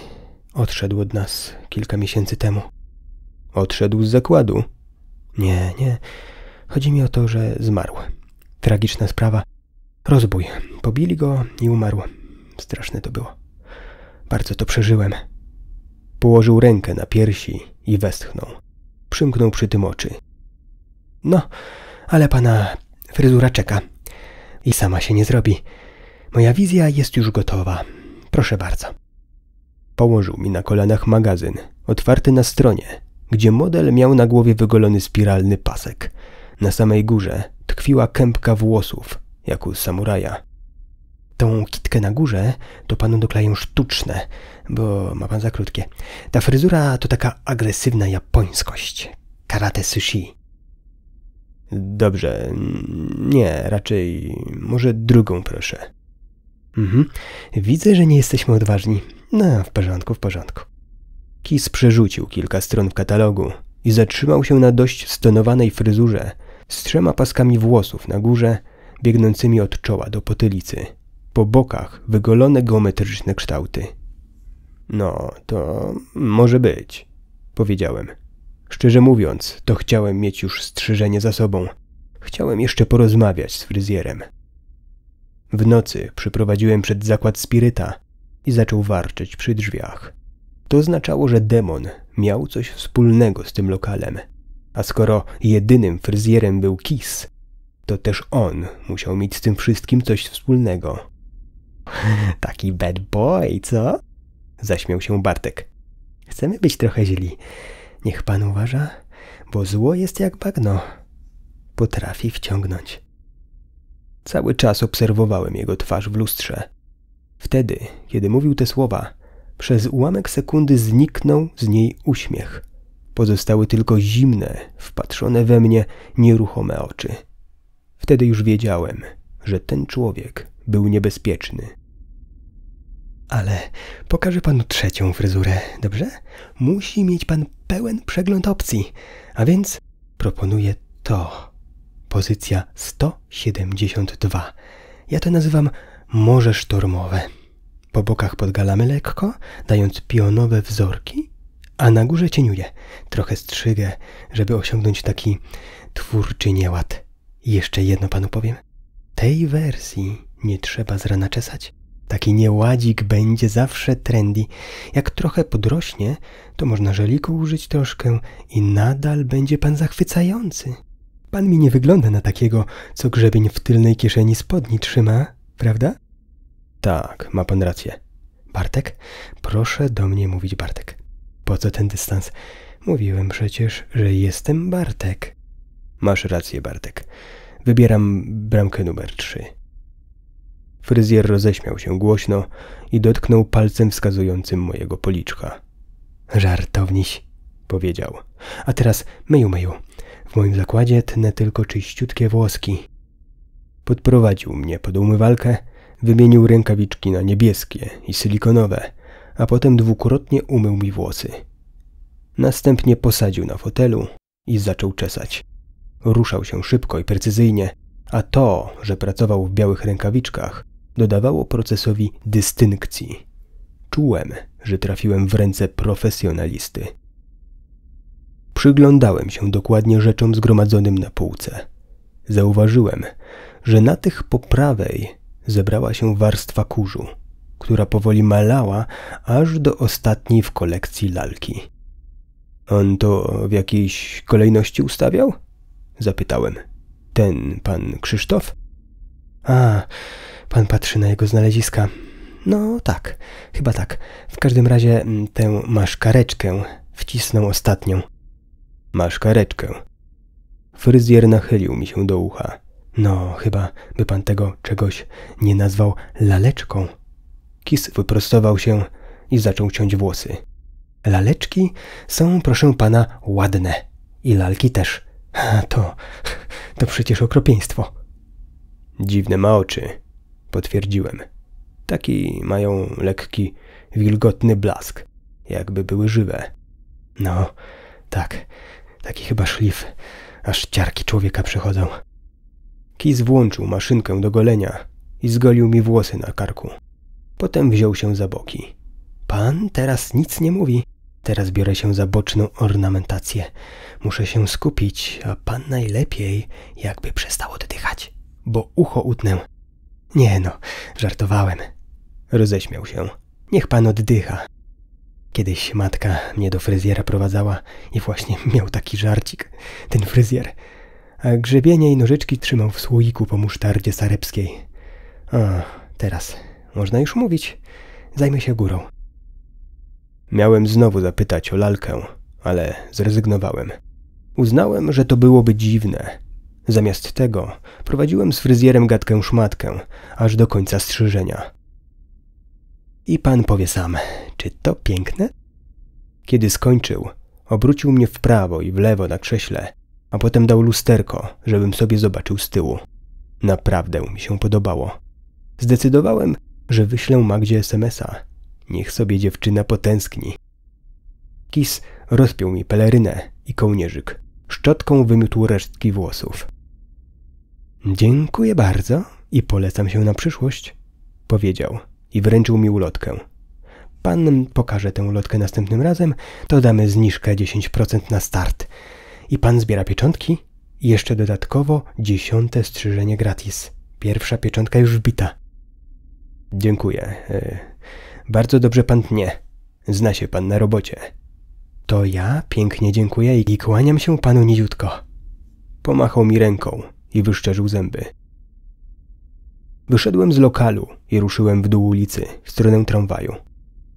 odszedł od nas kilka miesięcy temu. Odszedł z zakładu. Nie, nie. Chodzi mi o to, że zmarł. Tragiczna sprawa. Rozbój. Pobili go i umarł. Straszne to było. Bardzo to przeżyłem. Położył rękę na piersi i westchnął. Przymknął przy tym oczy. No, ale pana fryzura czeka. I sama się nie zrobi. Moja wizja jest już gotowa. Proszę bardzo. Położył mi na kolanach magazyn, otwarty na stronie, gdzie model miał na głowie wygolony spiralny pasek. Na samej górze tkwiła kępka włosów, jak u samuraja. Tą kitkę na górze to panu dokleją sztuczne, bo ma pan za krótkie. Ta fryzura to taka agresywna japońskość. Karate sushi. Dobrze, nie, raczej może drugą proszę. Mhm. Widzę, że nie jesteśmy odważni. No, w porządku, w porządku. Kis przerzucił kilka stron w katalogu i zatrzymał się na dość stonowanej fryzurze z trzema paskami włosów na górze, biegnącymi od czoła do potylicy. Po bokach wygolone geometryczne kształty. No, to może być, powiedziałem. Szczerze mówiąc, to chciałem mieć już strzyżenie za sobą. Chciałem jeszcze porozmawiać z fryzjerem. W nocy przyprowadziłem przed zakład spiryta i zaczął warczeć przy drzwiach. To oznaczało, że demon miał coś wspólnego z tym lokalem. A skoro jedynym fryzjerem był Kiss, to też on musiał mieć z tym wszystkim coś wspólnego. *laughs* Taki bad boy, co? Zaśmiał się Bartek. Chcemy być trochę źli. Niech pan uważa, bo zło jest jak bagno. Potrafi wciągnąć. Cały czas obserwowałem jego twarz w lustrze. Wtedy, kiedy mówił te słowa, przez ułamek sekundy zniknął z niej uśmiech. Pozostały tylko zimne, wpatrzone we mnie, nieruchome oczy. Wtedy już wiedziałem, że ten człowiek był niebezpieczny. Ale pokażę panu trzecią fryzurę, dobrze? Musi mieć pan pełen przegląd opcji, a więc proponuję to. Pozycja 172. Ja to nazywam morze sztormowe. Po bokach podgalamy lekko, dając pionowe wzorki, a na górze cieniuje trochę strzygę, żeby osiągnąć taki twórczy nieład. Jeszcze jedno panu powiem. Tej wersji nie trzeba z rana czesać. Taki nieładzik będzie zawsze trendy. Jak trochę podrośnie, to można żeliku użyć troszkę i nadal będzie pan zachwycający. Pan mi nie wygląda na takiego, co grzebień w tylnej kieszeni spodni trzyma, prawda? Tak, ma pan rację. Bartek? Proszę do mnie mówić Bartek. Po co ten dystans? Mówiłem przecież, że jestem Bartek. Masz rację, Bartek. Wybieram bramkę numer trzy. Fryzjer roześmiał się głośno i dotknął palcem wskazującym mojego policzka. Żartowniś, powiedział. A teraz myju, myju. W moim zakładzie tnę tylko czyściutkie włoski. Podprowadził mnie pod umywalkę Wymienił rękawiczki na niebieskie i silikonowe, a potem dwukrotnie umył mi włosy. Następnie posadził na fotelu i zaczął czesać. Ruszał się szybko i precyzyjnie, a to, że pracował w białych rękawiczkach, dodawało procesowi dystynkcji. Czułem, że trafiłem w ręce profesjonalisty. Przyglądałem się dokładnie rzeczom zgromadzonym na półce. Zauważyłem, że na tych po prawej zebrała się warstwa kurzu, która powoli malała aż do ostatniej w kolekcji lalki. On to w jakiejś kolejności ustawiał? Zapytałem. Ten pan Krzysztof? A, pan patrzy na jego znaleziska. No tak, chyba tak. W każdym razie mm, tę masz kareczkę. Wcisnął ostatnią. Masz kareczkę. Fryzjer nachylił mi się do ucha no, chyba by pan tego czegoś nie nazwał laleczką. Kis wyprostował się i zaczął ciąć włosy. Laleczki są, proszę pana, ładne. I lalki też. A to, to przecież okropieństwo. Dziwne ma oczy, potwierdziłem. Taki mają lekki, wilgotny blask, jakby były żywe. No, tak, taki chyba szlif, aż ciarki człowieka przychodzą i włączył maszynkę do golenia i zgolił mi włosy na karku. Potem wziął się za boki. Pan teraz nic nie mówi. Teraz biorę się za boczną ornamentację. Muszę się skupić, a pan najlepiej, jakby przestał oddychać, bo ucho utnę. Nie no, żartowałem. Roześmiał się. Niech pan oddycha. Kiedyś matka mnie do fryzjera prowadzała i właśnie miał taki żarcik. Ten fryzjer E, grzebienie i nożyczki trzymał w słoiku po musztardzie sarebskiej. A, teraz. Można już mówić. Zajmę się górą. Miałem znowu zapytać o lalkę, ale zrezygnowałem. Uznałem, że to byłoby dziwne. Zamiast tego prowadziłem z fryzjerem gadkę szmatkę, aż do końca strzyżenia. I pan powie sam, czy to piękne? Kiedy skończył, obrócił mnie w prawo i w lewo na krześle a potem dał lusterko, żebym sobie zobaczył z tyłu. Naprawdę mi się podobało. Zdecydowałem, że wyślę Magdzie SMSa. Niech sobie dziewczyna potęskni. Kis rozpiął mi pelerynę i kołnierzyk. Szczotką wymiótł resztki włosów. Dziękuję bardzo i polecam się na przyszłość, powiedział i wręczył mi ulotkę. Pan pokaże tę ulotkę następnym razem, to damy zniżkę 10% na start. I pan zbiera pieczątki? I jeszcze dodatkowo dziesiąte strzyżenie gratis. Pierwsza pieczątka już wbita. Dziękuję. E, bardzo dobrze pan tnie. Zna się pan na robocie. To ja pięknie dziękuję i kłaniam się panu niziutko. Pomachał mi ręką i wyszczerzył zęby. Wyszedłem z lokalu i ruszyłem w dół ulicy, w stronę tramwaju.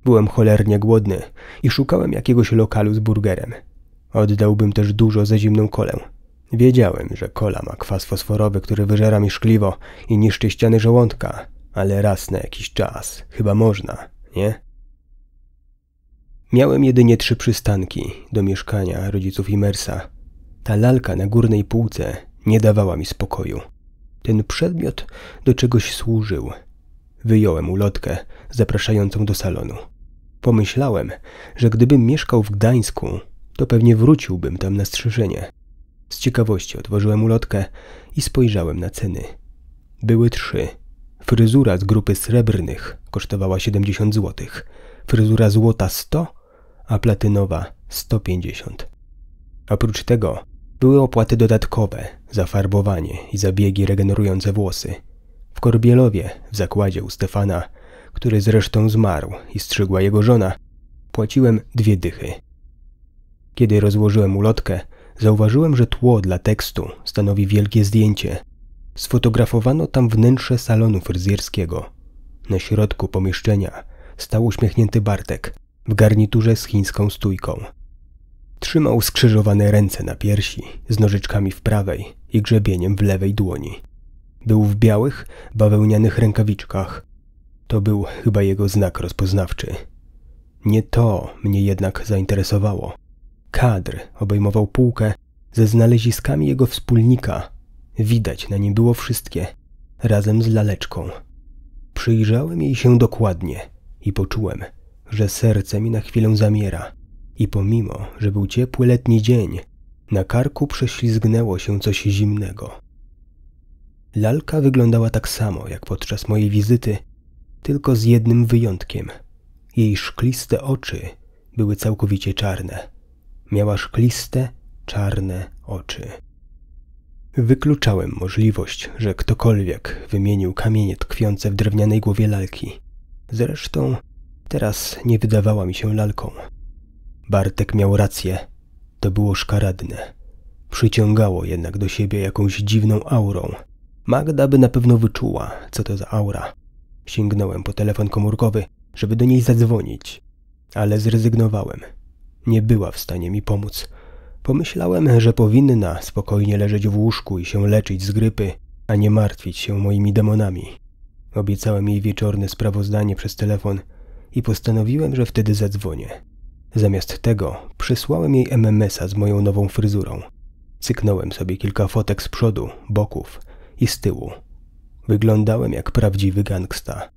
Byłem cholernie głodny i szukałem jakiegoś lokalu z burgerem. Oddałbym też dużo za zimną kolę. Wiedziałem, że kola ma kwas fosforowy, który wyżera mi szkliwo i niszczy ściany żołądka, ale raz na jakiś czas chyba można, nie? Miałem jedynie trzy przystanki do mieszkania rodziców Imersa. Ta lalka na górnej półce nie dawała mi spokoju. Ten przedmiot do czegoś służył. Wyjąłem ulotkę zapraszającą do salonu. Pomyślałem, że gdybym mieszkał w Gdańsku, to pewnie wróciłbym tam na strzyżenie. Z ciekawości otworzyłem ulotkę i spojrzałem na ceny. Były trzy. Fryzura z grupy srebrnych kosztowała 70 zł, fryzura złota 100, a platynowa 150. Oprócz tego były opłaty dodatkowe za farbowanie i zabiegi regenerujące włosy. W Korbielowie, w zakładzie u Stefana, który zresztą zmarł i strzygła jego żona, płaciłem dwie dychy. Kiedy rozłożyłem ulotkę, zauważyłem, że tło dla tekstu stanowi wielkie zdjęcie. Sfotografowano tam wnętrze salonu fryzjerskiego. Na środku pomieszczenia stał uśmiechnięty Bartek w garniturze z chińską stójką. Trzymał skrzyżowane ręce na piersi, z nożyczkami w prawej i grzebieniem w lewej dłoni. Był w białych, bawełnianych rękawiczkach. To był chyba jego znak rozpoznawczy. Nie to mnie jednak zainteresowało kadr obejmował półkę ze znaleziskami jego wspólnika. Widać na nim było wszystkie, razem z laleczką. Przyjrzałem jej się dokładnie i poczułem, że serce mi na chwilę zamiera. I pomimo, że był ciepły letni dzień, na karku prześlizgnęło się coś zimnego. Lalka wyglądała tak samo jak podczas mojej wizyty, tylko z jednym wyjątkiem. Jej szkliste oczy były całkowicie czarne. Miała szkliste, czarne oczy. Wykluczałem możliwość, że ktokolwiek wymienił kamienie tkwiące w drewnianej głowie lalki. Zresztą teraz nie wydawała mi się lalką. Bartek miał rację. To było szkaradne. Przyciągało jednak do siebie jakąś dziwną aurą. Magda by na pewno wyczuła, co to za aura. Sięgnąłem po telefon komórkowy, żeby do niej zadzwonić, ale zrezygnowałem nie była w stanie mi pomóc. Pomyślałem, że powinna spokojnie leżeć w łóżku i się leczyć z grypy, a nie martwić się moimi demonami. Obiecałem jej wieczorne sprawozdanie przez telefon i postanowiłem, że wtedy zadzwonię. Zamiast tego przysłałem jej MMS-a z moją nową fryzurą. Cyknąłem sobie kilka fotek z przodu, boków i z tyłu. Wyglądałem jak prawdziwy gangsta.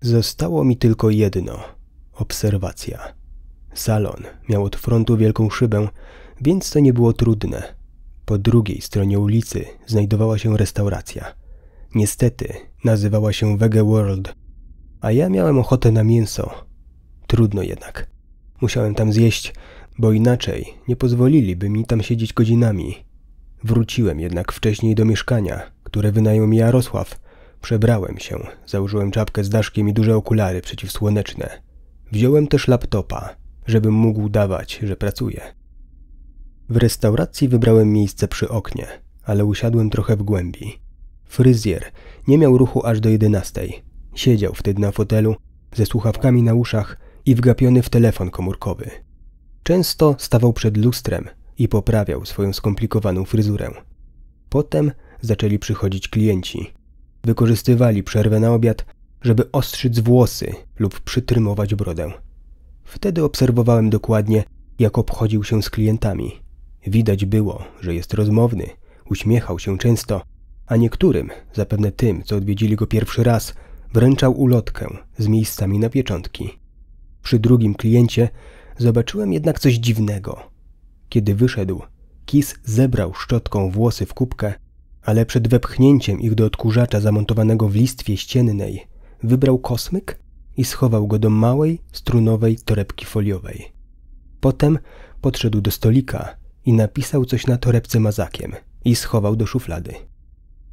Zostało mi tylko jedno – obserwacja. Salon miał od frontu wielką szybę, więc to nie było trudne. Po drugiej stronie ulicy znajdowała się restauracja. Niestety nazywała się Wege World, a ja miałem ochotę na mięso. Trudno jednak. Musiałem tam zjeść, bo inaczej nie pozwoliliby mi tam siedzieć godzinami. Wróciłem jednak wcześniej do mieszkania, które wynajął mi Jarosław. Przebrałem się, założyłem czapkę z daszkiem i duże okulary przeciwsłoneczne. Wziąłem też laptopa, żebym mógł dawać, że pracuję. W restauracji wybrałem miejsce przy oknie, ale usiadłem trochę w głębi. Fryzjer nie miał ruchu aż do jedenastej. Siedział wtedy na fotelu, ze słuchawkami na uszach i wgapiony w telefon komórkowy. Często stawał przed lustrem i poprawiał swoją skomplikowaną fryzurę. Potem zaczęli przychodzić klienci. Wykorzystywali przerwę na obiad, żeby ostrzyc włosy lub przytrymować brodę. Wtedy obserwowałem dokładnie, jak obchodził się z klientami. Widać było, że jest rozmowny, uśmiechał się często, a niektórym, zapewne tym, co odwiedzili go pierwszy raz, wręczał ulotkę z miejscami na pieczątki. Przy drugim kliencie zobaczyłem jednak coś dziwnego. Kiedy wyszedł, Kis zebrał szczotką włosy w kubkę, ale przed wepchnięciem ich do odkurzacza zamontowanego w listwie ściennej wybrał kosmyk i schował go do małej, strunowej torebki foliowej. Potem podszedł do stolika i napisał coś na torebce mazakiem i schował do szuflady.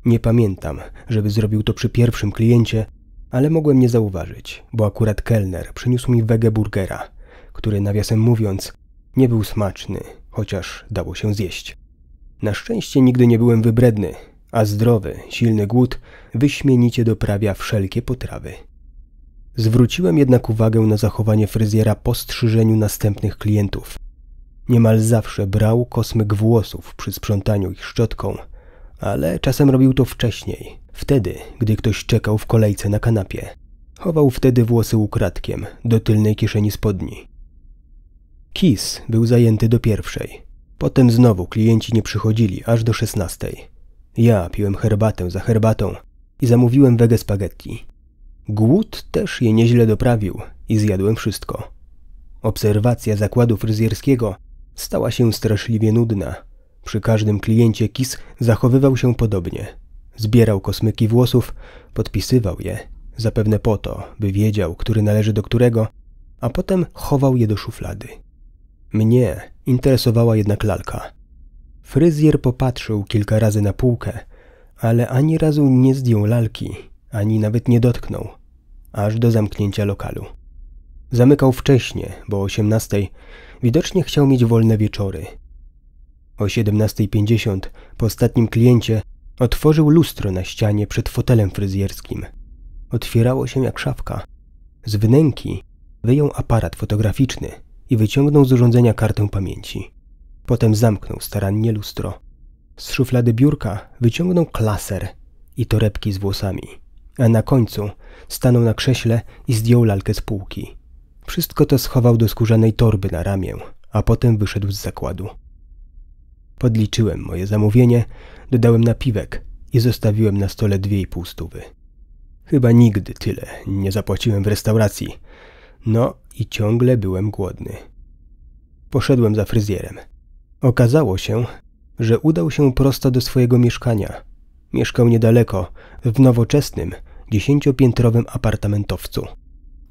Nie pamiętam, żeby zrobił to przy pierwszym kliencie, ale mogłem nie zauważyć, bo akurat kelner przyniósł mi wege burgera, który nawiasem mówiąc nie był smaczny, chociaż dało się zjeść. Na szczęście nigdy nie byłem wybredny, a zdrowy, silny głód wyśmienicie doprawia wszelkie potrawy. Zwróciłem jednak uwagę na zachowanie fryzjera po strzyżeniu następnych klientów. Niemal zawsze brał kosmyk włosów przy sprzątaniu ich szczotką, ale czasem robił to wcześniej, wtedy, gdy ktoś czekał w kolejce na kanapie. Chował wtedy włosy ukradkiem do tylnej kieszeni spodni. Kis był zajęty do pierwszej. Potem znowu klienci nie przychodzili aż do szesnastej. Ja piłem herbatę za herbatą, i zamówiłem wege spaghetti. Głód też je nieźle doprawił i zjadłem wszystko. Obserwacja zakładu fryzjerskiego stała się straszliwie nudna. Przy każdym kliencie KIS zachowywał się podobnie. Zbierał kosmyki włosów, podpisywał je, zapewne po to, by wiedział, który należy do którego, a potem chował je do szuflady. Mnie interesowała jednak lalka. Fryzjer popatrzył kilka razy na półkę – ale ani razu nie zdjął lalki, ani nawet nie dotknął, aż do zamknięcia lokalu. Zamykał wcześnie, bo o 18:00 widocznie chciał mieć wolne wieczory. O 17.50 po ostatnim kliencie otworzył lustro na ścianie przed fotelem fryzjerskim. Otwierało się jak szafka. Z wnęki wyjął aparat fotograficzny i wyciągnął z urządzenia kartę pamięci. Potem zamknął starannie lustro. Z szuflady biurka wyciągnął klaser i torebki z włosami, a na końcu stanął na krześle i zdjął lalkę z półki. Wszystko to schował do skórzanej torby na ramię, a potem wyszedł z zakładu. Podliczyłem moje zamówienie, dodałem napiwek i zostawiłem na stole dwie i pół stówy. Chyba nigdy tyle nie zapłaciłem w restauracji. No i ciągle byłem głodny. Poszedłem za fryzjerem. Okazało się, że udał się prosto do swojego mieszkania. Mieszkał niedaleko, w nowoczesnym, dziesięciopiętrowym apartamentowcu.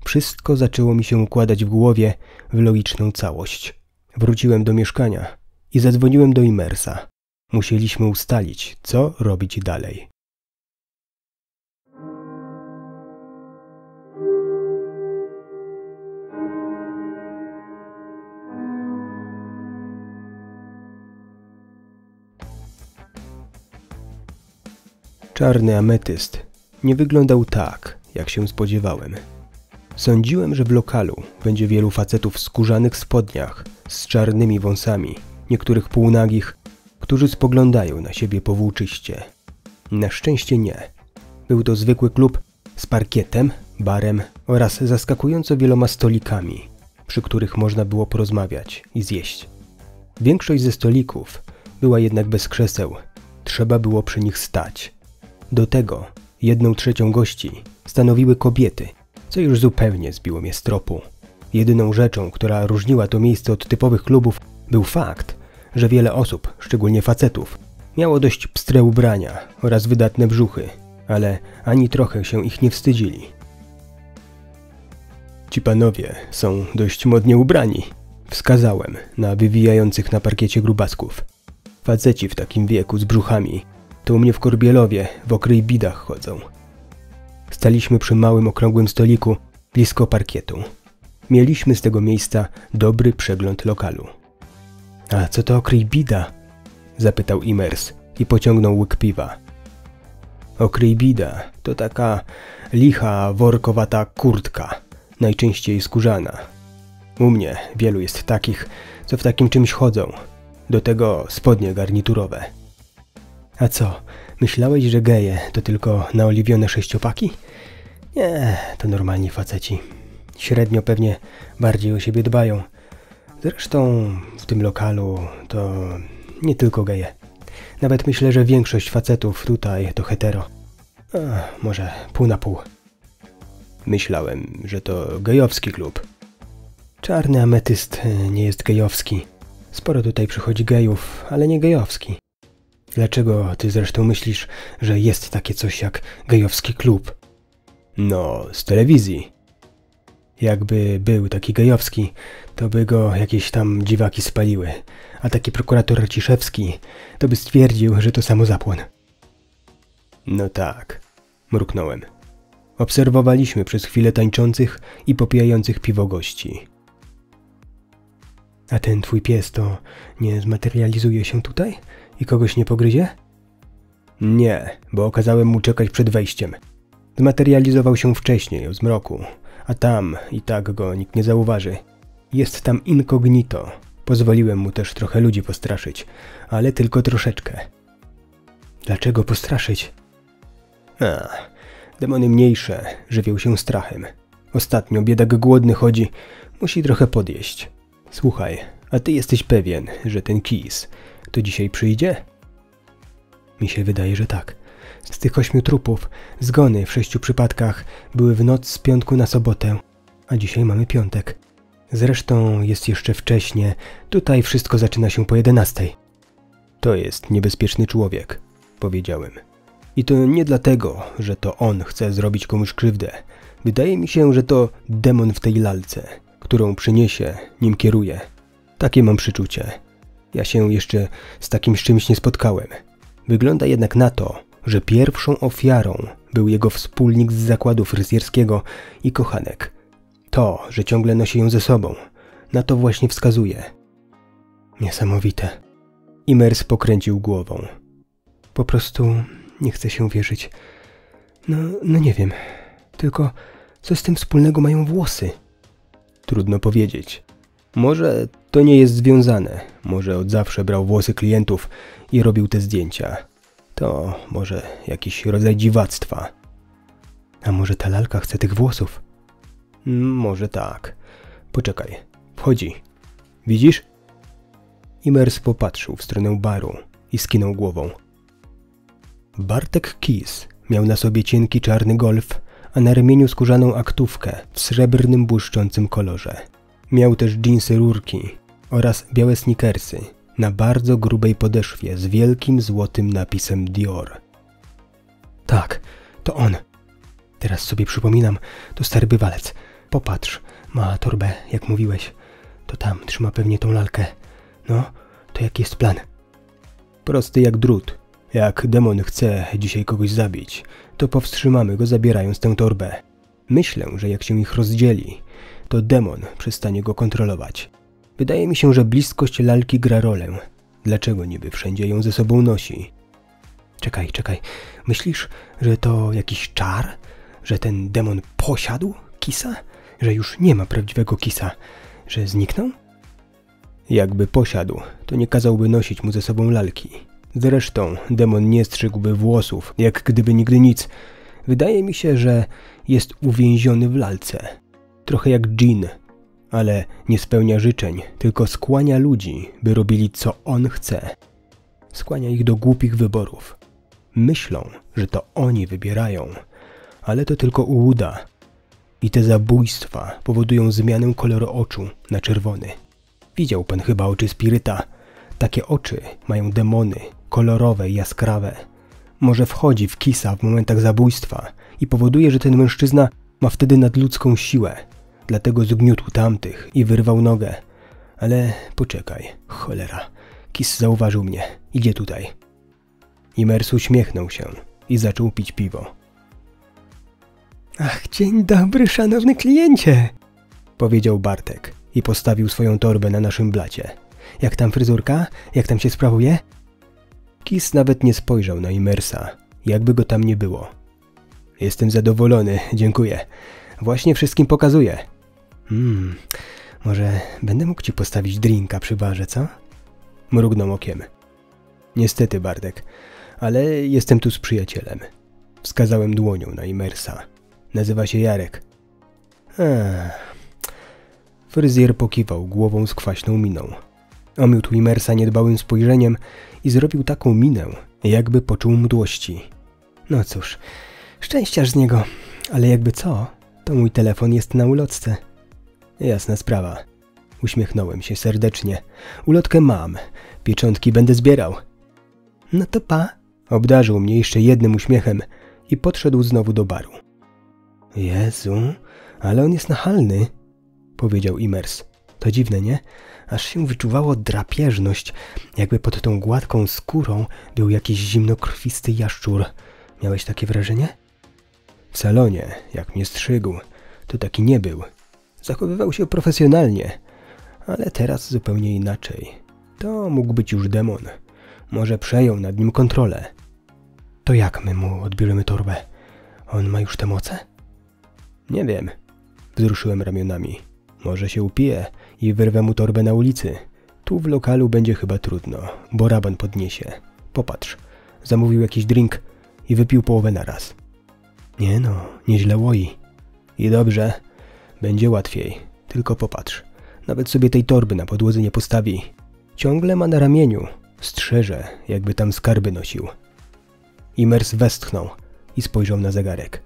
Wszystko zaczęło mi się układać w głowie w logiczną całość. Wróciłem do mieszkania i zadzwoniłem do Immersa. Musieliśmy ustalić, co robić dalej. Czarny ametyst nie wyglądał tak, jak się spodziewałem. Sądziłem, że w lokalu będzie wielu facetów w skórzanych spodniach, z czarnymi wąsami, niektórych półnagich, którzy spoglądają na siebie powłóczyście. Na szczęście nie. Był to zwykły klub z parkietem, barem oraz zaskakująco wieloma stolikami, przy których można było porozmawiać i zjeść. Większość ze stolików była jednak bez krzeseł. Trzeba było przy nich stać, do tego jedną trzecią gości stanowiły kobiety, co już zupełnie zbiło mnie z tropu. Jedyną rzeczą, która różniła to miejsce od typowych klubów, był fakt, że wiele osób, szczególnie facetów, miało dość pstre ubrania oraz wydatne brzuchy, ale ani trochę się ich nie wstydzili. Ci panowie są dość modnie ubrani, wskazałem na wywijających na parkiecie grubasków. Faceci w takim wieku z brzuchami to u mnie w Korbielowie, w okryj bidach chodzą. Staliśmy przy małym okrągłym stoliku, blisko parkietu. Mieliśmy z tego miejsca dobry przegląd lokalu. A co to okryj bida? Zapytał Imers i pociągnął łyk piwa. Okryj bida to taka licha, workowata kurtka, najczęściej skórzana. U mnie wielu jest takich, co w takim czymś chodzą. Do tego spodnie garniturowe. A co, myślałeś, że geje to tylko naoliwione sześciopaki? Nie, to normalni faceci. Średnio pewnie bardziej o siebie dbają. Zresztą w tym lokalu to nie tylko geje. Nawet myślę, że większość facetów tutaj to hetero. A, może pół na pół. Myślałem, że to gejowski klub. Czarny ametyst nie jest gejowski. Sporo tutaj przychodzi gejów, ale nie gejowski. Dlaczego ty zresztą myślisz, że jest takie coś jak gejowski klub? No, z telewizji. Jakby był taki gejowski, to by go jakieś tam dziwaki spaliły, a taki prokurator Ciszewski to by stwierdził, że to samo zapłon. No tak, mruknąłem. Obserwowaliśmy przez chwilę tańczących i popijających piwo gości. A ten twój pies to nie zmaterializuje się tutaj? I kogoś nie pogryzie? Nie, bo okazałem mu czekać przed wejściem. Zmaterializował się wcześniej, o zmroku, a tam i tak go nikt nie zauważy. Jest tam incognito. Pozwoliłem mu też trochę ludzi postraszyć, ale tylko troszeczkę. Dlaczego postraszyć? A, demony mniejsze żywią się strachem. Ostatnio biedak głodny chodzi, musi trochę podjeść. Słuchaj, a ty jesteś pewien, że ten kis to dzisiaj przyjdzie? Mi się wydaje, że tak. Z tych ośmiu trupów, zgony w sześciu przypadkach były w noc z piątku na sobotę, a dzisiaj mamy piątek. Zresztą jest jeszcze wcześnie, tutaj wszystko zaczyna się po jedenastej. To jest niebezpieczny człowiek, powiedziałem. I to nie dlatego, że to on chce zrobić komuś krzywdę. Wydaje mi się, że to demon w tej lalce, którą przyniesie, nim kieruje. Takie mam przyczucie. Ja się jeszcze z takim czymś nie spotkałem. Wygląda jednak na to, że pierwszą ofiarą był jego wspólnik z zakładu fryzjerskiego i kochanek. To, że ciągle nosi ją ze sobą, na to właśnie wskazuje. Niesamowite. Imers pokręcił głową. Po prostu nie chce się wierzyć. No, no nie wiem. Tylko co z tym wspólnego mają włosy? Trudno powiedzieć. Może to nie jest związane. Może od zawsze brał włosy klientów i robił te zdjęcia. To może jakiś rodzaj dziwactwa. A może ta lalka chce tych włosów? Mm, może tak. Poczekaj, wchodzi. Widzisz? Imers popatrzył w stronę baru i skinął głową. Bartek Kis miał na sobie cienki czarny golf, a na ramieniu skórzaną aktówkę w srebrnym błyszczącym kolorze. Miał też dżinsy rurki oraz białe sneakersy na bardzo grubej podeszwie z wielkim złotym napisem Dior. Tak, to on. Teraz sobie przypominam, to stary bywalec. Popatrz, ma torbę, jak mówiłeś. To tam trzyma pewnie tą lalkę. No, to jaki jest plan? Prosty jak drut. Jak demon chce dzisiaj kogoś zabić, to powstrzymamy go zabierając tę torbę. Myślę, że jak się ich rozdzieli, to demon przestanie go kontrolować. Wydaje mi się, że bliskość lalki gra rolę. Dlaczego niby wszędzie ją ze sobą nosi? Czekaj, czekaj. Myślisz, że to jakiś czar? Że ten demon posiadł kisa? Że już nie ma prawdziwego kisa? Że zniknął? Jakby posiadł, to nie kazałby nosić mu ze sobą lalki. Zresztą demon nie strzygłby włosów, jak gdyby nigdy nic. Wydaje mi się, że jest uwięziony w lalce. Trochę jak dżin ale nie spełnia życzeń, tylko skłania ludzi, by robili co on chce. Skłania ich do głupich wyborów. Myślą, że to oni wybierają, ale to tylko ułuda. I te zabójstwa powodują zmianę koloru oczu na czerwony. Widział pan chyba oczy spiryta. Takie oczy mają demony, kolorowe i jaskrawe. Może wchodzi w kisa w momentach zabójstwa i powoduje, że ten mężczyzna ma wtedy nadludzką siłę, dlatego zgniótł tamtych i wyrwał nogę. Ale poczekaj, cholera. Kis zauważył mnie. Idzie tutaj. Imers uśmiechnął się i zaczął pić piwo. Ach, dzień dobry, szanowny kliencie! Powiedział Bartek i postawił swoją torbę na naszym blacie. Jak tam fryzurka? Jak tam się sprawuje? Kis nawet nie spojrzał na Imersa, jakby go tam nie było. Jestem zadowolony, dziękuję. Właśnie wszystkim pokazuję. Hmm, może będę mógł ci postawić drinka przy barze, co? Mrugnął okiem. Niestety, Bartek, ale jestem tu z przyjacielem. Wskazałem dłonią na Imersa. Nazywa się Jarek. Ech. Fryzjer pokiwał głową z kwaśną miną. Omiótł Imersa niedbałym spojrzeniem i zrobił taką minę, jakby poczuł mdłości. No cóż, szczęściaż z niego, ale jakby co, to mój telefon jest na ulotce. Jasna sprawa. Uśmiechnąłem się serdecznie. Ulotkę mam. Pieczątki będę zbierał. No to pa. Obdarzył mnie jeszcze jednym uśmiechem i podszedł znowu do baru. Jezu, ale on jest nachalny, powiedział Imers. To dziwne, nie? Aż się wyczuwało drapieżność, jakby pod tą gładką skórą był jakiś zimnokrwisty jaszczur. Miałeś takie wrażenie? W salonie, jak mnie strzygł, to taki nie był – zachowywał się profesjonalnie, ale teraz zupełnie inaczej. To mógł być już demon. Może przejął nad nim kontrolę. To jak my mu odbierzemy torbę? On ma już te moce? Nie wiem. Wzruszyłem ramionami. Może się upije i wyrwę mu torbę na ulicy. Tu w lokalu będzie chyba trudno, bo raban podniesie. Popatrz. Zamówił jakiś drink i wypił połowę naraz. Nie no, nieźle łoi. I dobrze, będzie łatwiej. Tylko popatrz. Nawet sobie tej torby na podłodze nie postawi. Ciągle ma na ramieniu. Strzeże, jakby tam skarby nosił. Imers westchnął i spojrzał na zegarek.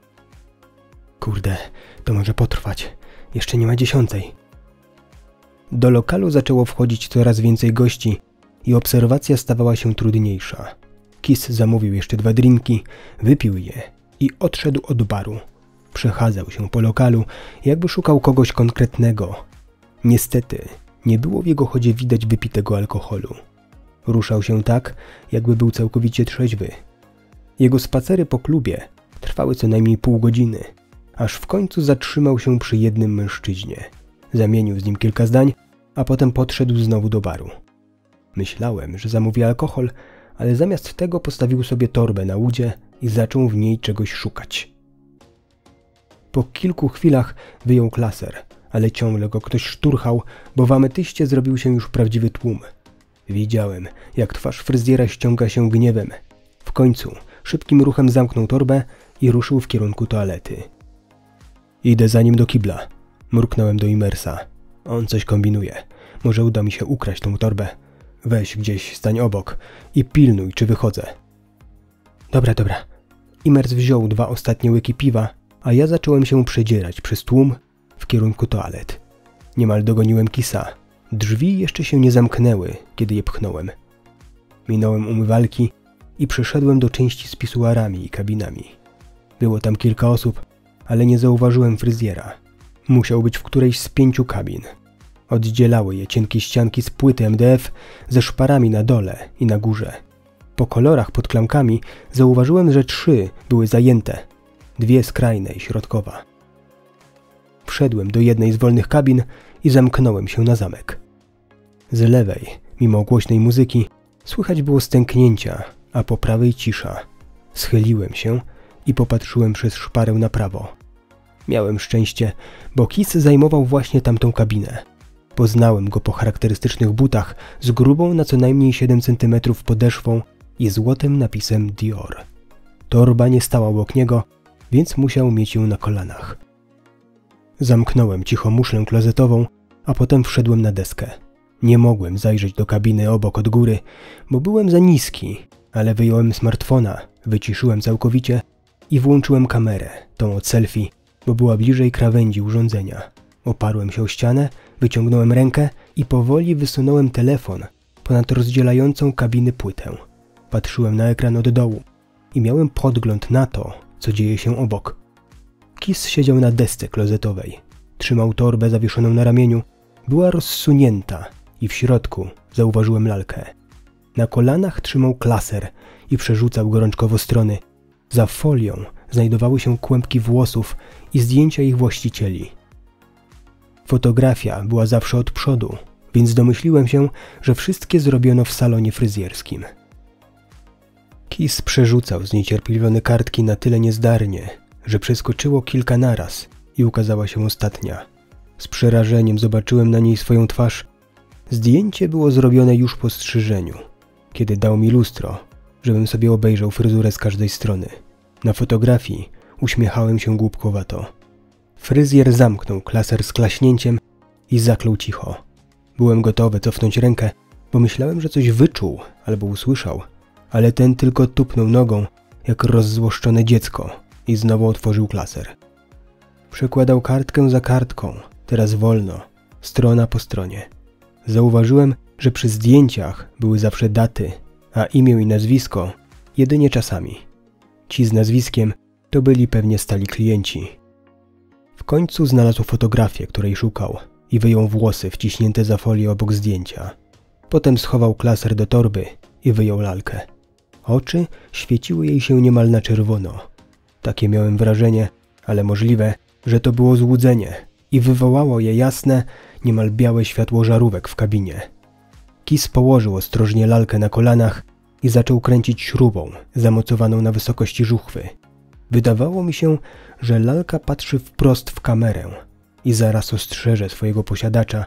Kurde, to może potrwać. Jeszcze nie ma dziesiątej. Do lokalu zaczęło wchodzić coraz więcej gości i obserwacja stawała się trudniejsza. Kis zamówił jeszcze dwa drinki, wypił je i odszedł od baru, Przechadzał się po lokalu, jakby szukał kogoś konkretnego. Niestety, nie było w jego chodzie widać wypitego alkoholu. Ruszał się tak, jakby był całkowicie trzeźwy. Jego spacery po klubie trwały co najmniej pół godziny, aż w końcu zatrzymał się przy jednym mężczyźnie. Zamienił z nim kilka zdań, a potem podszedł znowu do baru. Myślałem, że zamówi alkohol, ale zamiast tego postawił sobie torbę na łudzie i zaczął w niej czegoś szukać. Po kilku chwilach wyjął klaser, ale ciągle go ktoś szturchał, bo w ametyście zrobił się już prawdziwy tłum. Widziałem, jak twarz fryzjera ściąga się gniewem. W końcu szybkim ruchem zamknął torbę i ruszył w kierunku toalety. Idę za nim do kibla. Mruknąłem do Imersa. On coś kombinuje. Może uda mi się ukraść tą torbę. Weź gdzieś, stań obok i pilnuj, czy wychodzę. Dobra, dobra. Imers wziął dwa ostatnie łyki piwa a ja zacząłem się przedzierać przez tłum w kierunku toalet. Niemal dogoniłem kisa. Drzwi jeszcze się nie zamknęły, kiedy je pchnąłem. Minąłem umywalki i przeszedłem do części z pisuarami i kabinami. Było tam kilka osób, ale nie zauważyłem fryzjera. Musiał być w którejś z pięciu kabin. Oddzielały je cienkie ścianki z płyty MDF ze szparami na dole i na górze. Po kolorach pod klamkami zauważyłem, że trzy były zajęte – dwie skrajne i środkowa. Wszedłem do jednej z wolnych kabin i zamknąłem się na zamek. Z lewej, mimo głośnej muzyki, słychać było stęknięcia, a po prawej cisza. Schyliłem się i popatrzyłem przez szparę na prawo. Miałem szczęście, bo Kis zajmował właśnie tamtą kabinę. Poznałem go po charakterystycznych butach z grubą na co najmniej 7 cm podeszwą i złotym napisem Dior. Torba nie stała obok niego, więc musiał mieć ją na kolanach. Zamknąłem cicho muszlę klozetową, a potem wszedłem na deskę. Nie mogłem zajrzeć do kabiny obok od góry, bo byłem za niski, ale wyjąłem smartfona, wyciszyłem całkowicie i włączyłem kamerę, tą od selfie, bo była bliżej krawędzi urządzenia. Oparłem się o ścianę, wyciągnąłem rękę i powoli wysunąłem telefon ponad rozdzielającą kabiny płytę. Patrzyłem na ekran od dołu i miałem podgląd na to, co dzieje się obok. Kis siedział na desce klozetowej. Trzymał torbę zawieszoną na ramieniu. Była rozsunięta i w środku zauważyłem lalkę. Na kolanach trzymał klaser i przerzucał gorączkowo strony. Za folią znajdowały się kłębki włosów i zdjęcia ich właścicieli. Fotografia była zawsze od przodu, więc domyśliłem się, że wszystkie zrobiono w salonie fryzjerskim. Kis przerzucał zniecierpliwione kartki na tyle niezdarnie, że przeskoczyło kilka naraz i ukazała się ostatnia. Z przerażeniem zobaczyłem na niej swoją twarz. Zdjęcie było zrobione już po strzyżeniu, kiedy dał mi lustro, żebym sobie obejrzał fryzurę z każdej strony. Na fotografii uśmiechałem się głupkowato. Fryzjer zamknął klaser z klaśnięciem i zaklął cicho. Byłem gotowy cofnąć rękę, bo myślałem, że coś wyczuł albo usłyszał – ale ten tylko tupnął nogą, jak rozzłoszczone dziecko i znowu otworzył klaser. Przekładał kartkę za kartką, teraz wolno, strona po stronie. Zauważyłem, że przy zdjęciach były zawsze daty, a imię i nazwisko jedynie czasami. Ci z nazwiskiem to byli pewnie stali klienci. W końcu znalazł fotografię, której szukał i wyjął włosy wciśnięte za folię obok zdjęcia. Potem schował klaser do torby i wyjął lalkę. Oczy świeciły jej się niemal na czerwono. Takie miałem wrażenie, ale możliwe, że to było złudzenie i wywołało je jasne, niemal białe światło żarówek w kabinie. Kis położył ostrożnie lalkę na kolanach i zaczął kręcić śrubą zamocowaną na wysokości żuchwy. Wydawało mi się, że lalka patrzy wprost w kamerę i zaraz ostrzeże swojego posiadacza,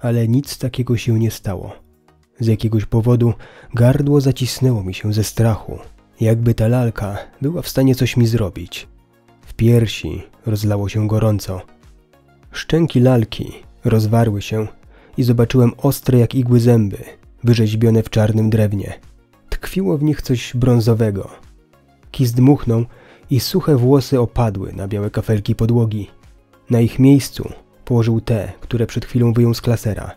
ale nic takiego się nie stało. Z jakiegoś powodu gardło zacisnęło mi się ze strachu, jakby ta lalka była w stanie coś mi zrobić. W piersi rozlało się gorąco. Szczęki lalki rozwarły się i zobaczyłem ostre jak igły zęby, wyrzeźbione w czarnym drewnie. Tkwiło w nich coś brązowego. Kij dmuchnął i suche włosy opadły na białe kafelki podłogi. Na ich miejscu położył te, które przed chwilą wyjął z klasera.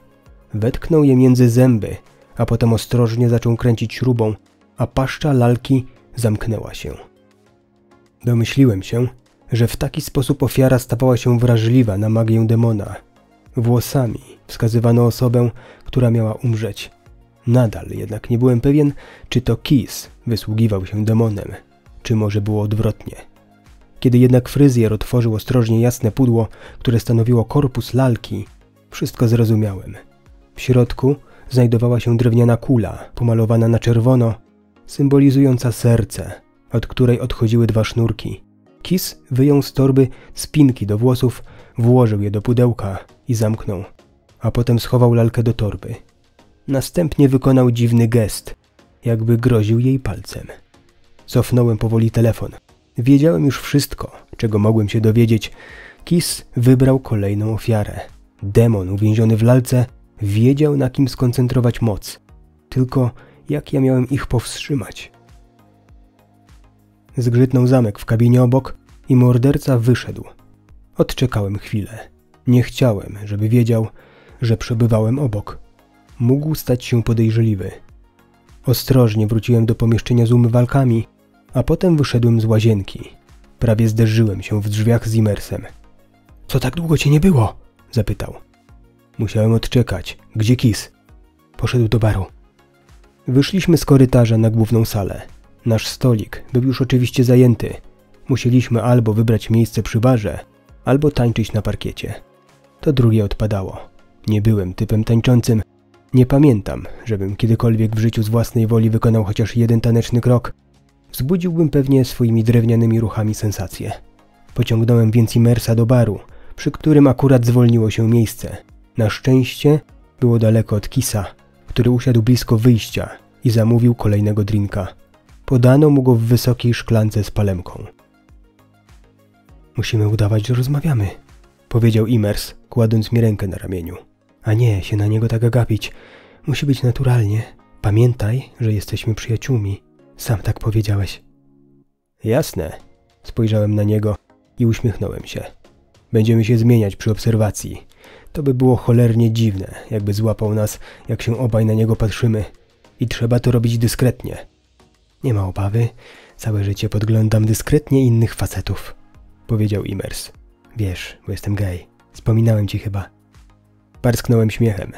Wetknął je między zęby a potem ostrożnie zaczął kręcić śrubą, a paszcza lalki zamknęła się. Domyśliłem się, że w taki sposób ofiara stawała się wrażliwa na magię demona. Włosami wskazywano osobę, która miała umrzeć. Nadal jednak nie byłem pewien, czy to Kis wysługiwał się demonem, czy może było odwrotnie. Kiedy jednak fryzjer otworzył ostrożnie jasne pudło, które stanowiło korpus lalki, wszystko zrozumiałem. W środku znajdowała się drewniana kula, pomalowana na czerwono, symbolizująca serce, od której odchodziły dwa sznurki. Kis wyjął z torby spinki do włosów, włożył je do pudełka i zamknął, a potem schował lalkę do torby. Następnie wykonał dziwny gest, jakby groził jej palcem. Cofnąłem powoli telefon. Wiedziałem już wszystko, czego mogłem się dowiedzieć. Kis wybrał kolejną ofiarę. Demon uwięziony w lalce Wiedział, na kim skoncentrować moc. Tylko jak ja miałem ich powstrzymać? Zgrzytnął zamek w kabinie obok i morderca wyszedł. Odczekałem chwilę. Nie chciałem, żeby wiedział, że przebywałem obok. Mógł stać się podejrzliwy. Ostrożnie wróciłem do pomieszczenia z umywalkami, a potem wyszedłem z łazienki. Prawie zderzyłem się w drzwiach z Imersem. Co tak długo cię nie było? zapytał. Musiałem odczekać. Gdzie Kis? Poszedł do baru. Wyszliśmy z korytarza na główną salę. Nasz stolik był już oczywiście zajęty. Musieliśmy albo wybrać miejsce przy barze, albo tańczyć na parkiecie. To drugie odpadało. Nie byłem typem tańczącym. Nie pamiętam, żebym kiedykolwiek w życiu z własnej woli wykonał chociaż jeden taneczny krok. Wzbudziłbym pewnie swoimi drewnianymi ruchami sensację. Pociągnąłem więc Immersa do baru, przy którym akurat zwolniło się miejsce – na szczęście było daleko od Kisa, który usiadł blisko wyjścia i zamówił kolejnego drinka. Podano mu go w wysokiej szklance z palemką. Musimy udawać, że rozmawiamy, powiedział Imers, kładąc mi rękę na ramieniu. A nie, się na niego tak agapić. Musi być naturalnie. Pamiętaj, że jesteśmy przyjaciółmi. Sam tak powiedziałeś. Jasne. Spojrzałem na niego i uśmiechnąłem się. Będziemy się zmieniać przy obserwacji. To by było cholernie dziwne, jakby złapał nas, jak się obaj na niego patrzymy. I trzeba to robić dyskretnie. Nie ma obawy, całe życie podglądam dyskretnie innych facetów, powiedział Imers. Wiesz, bo jestem gej. Wspominałem ci chyba. Parsknąłem śmiechem.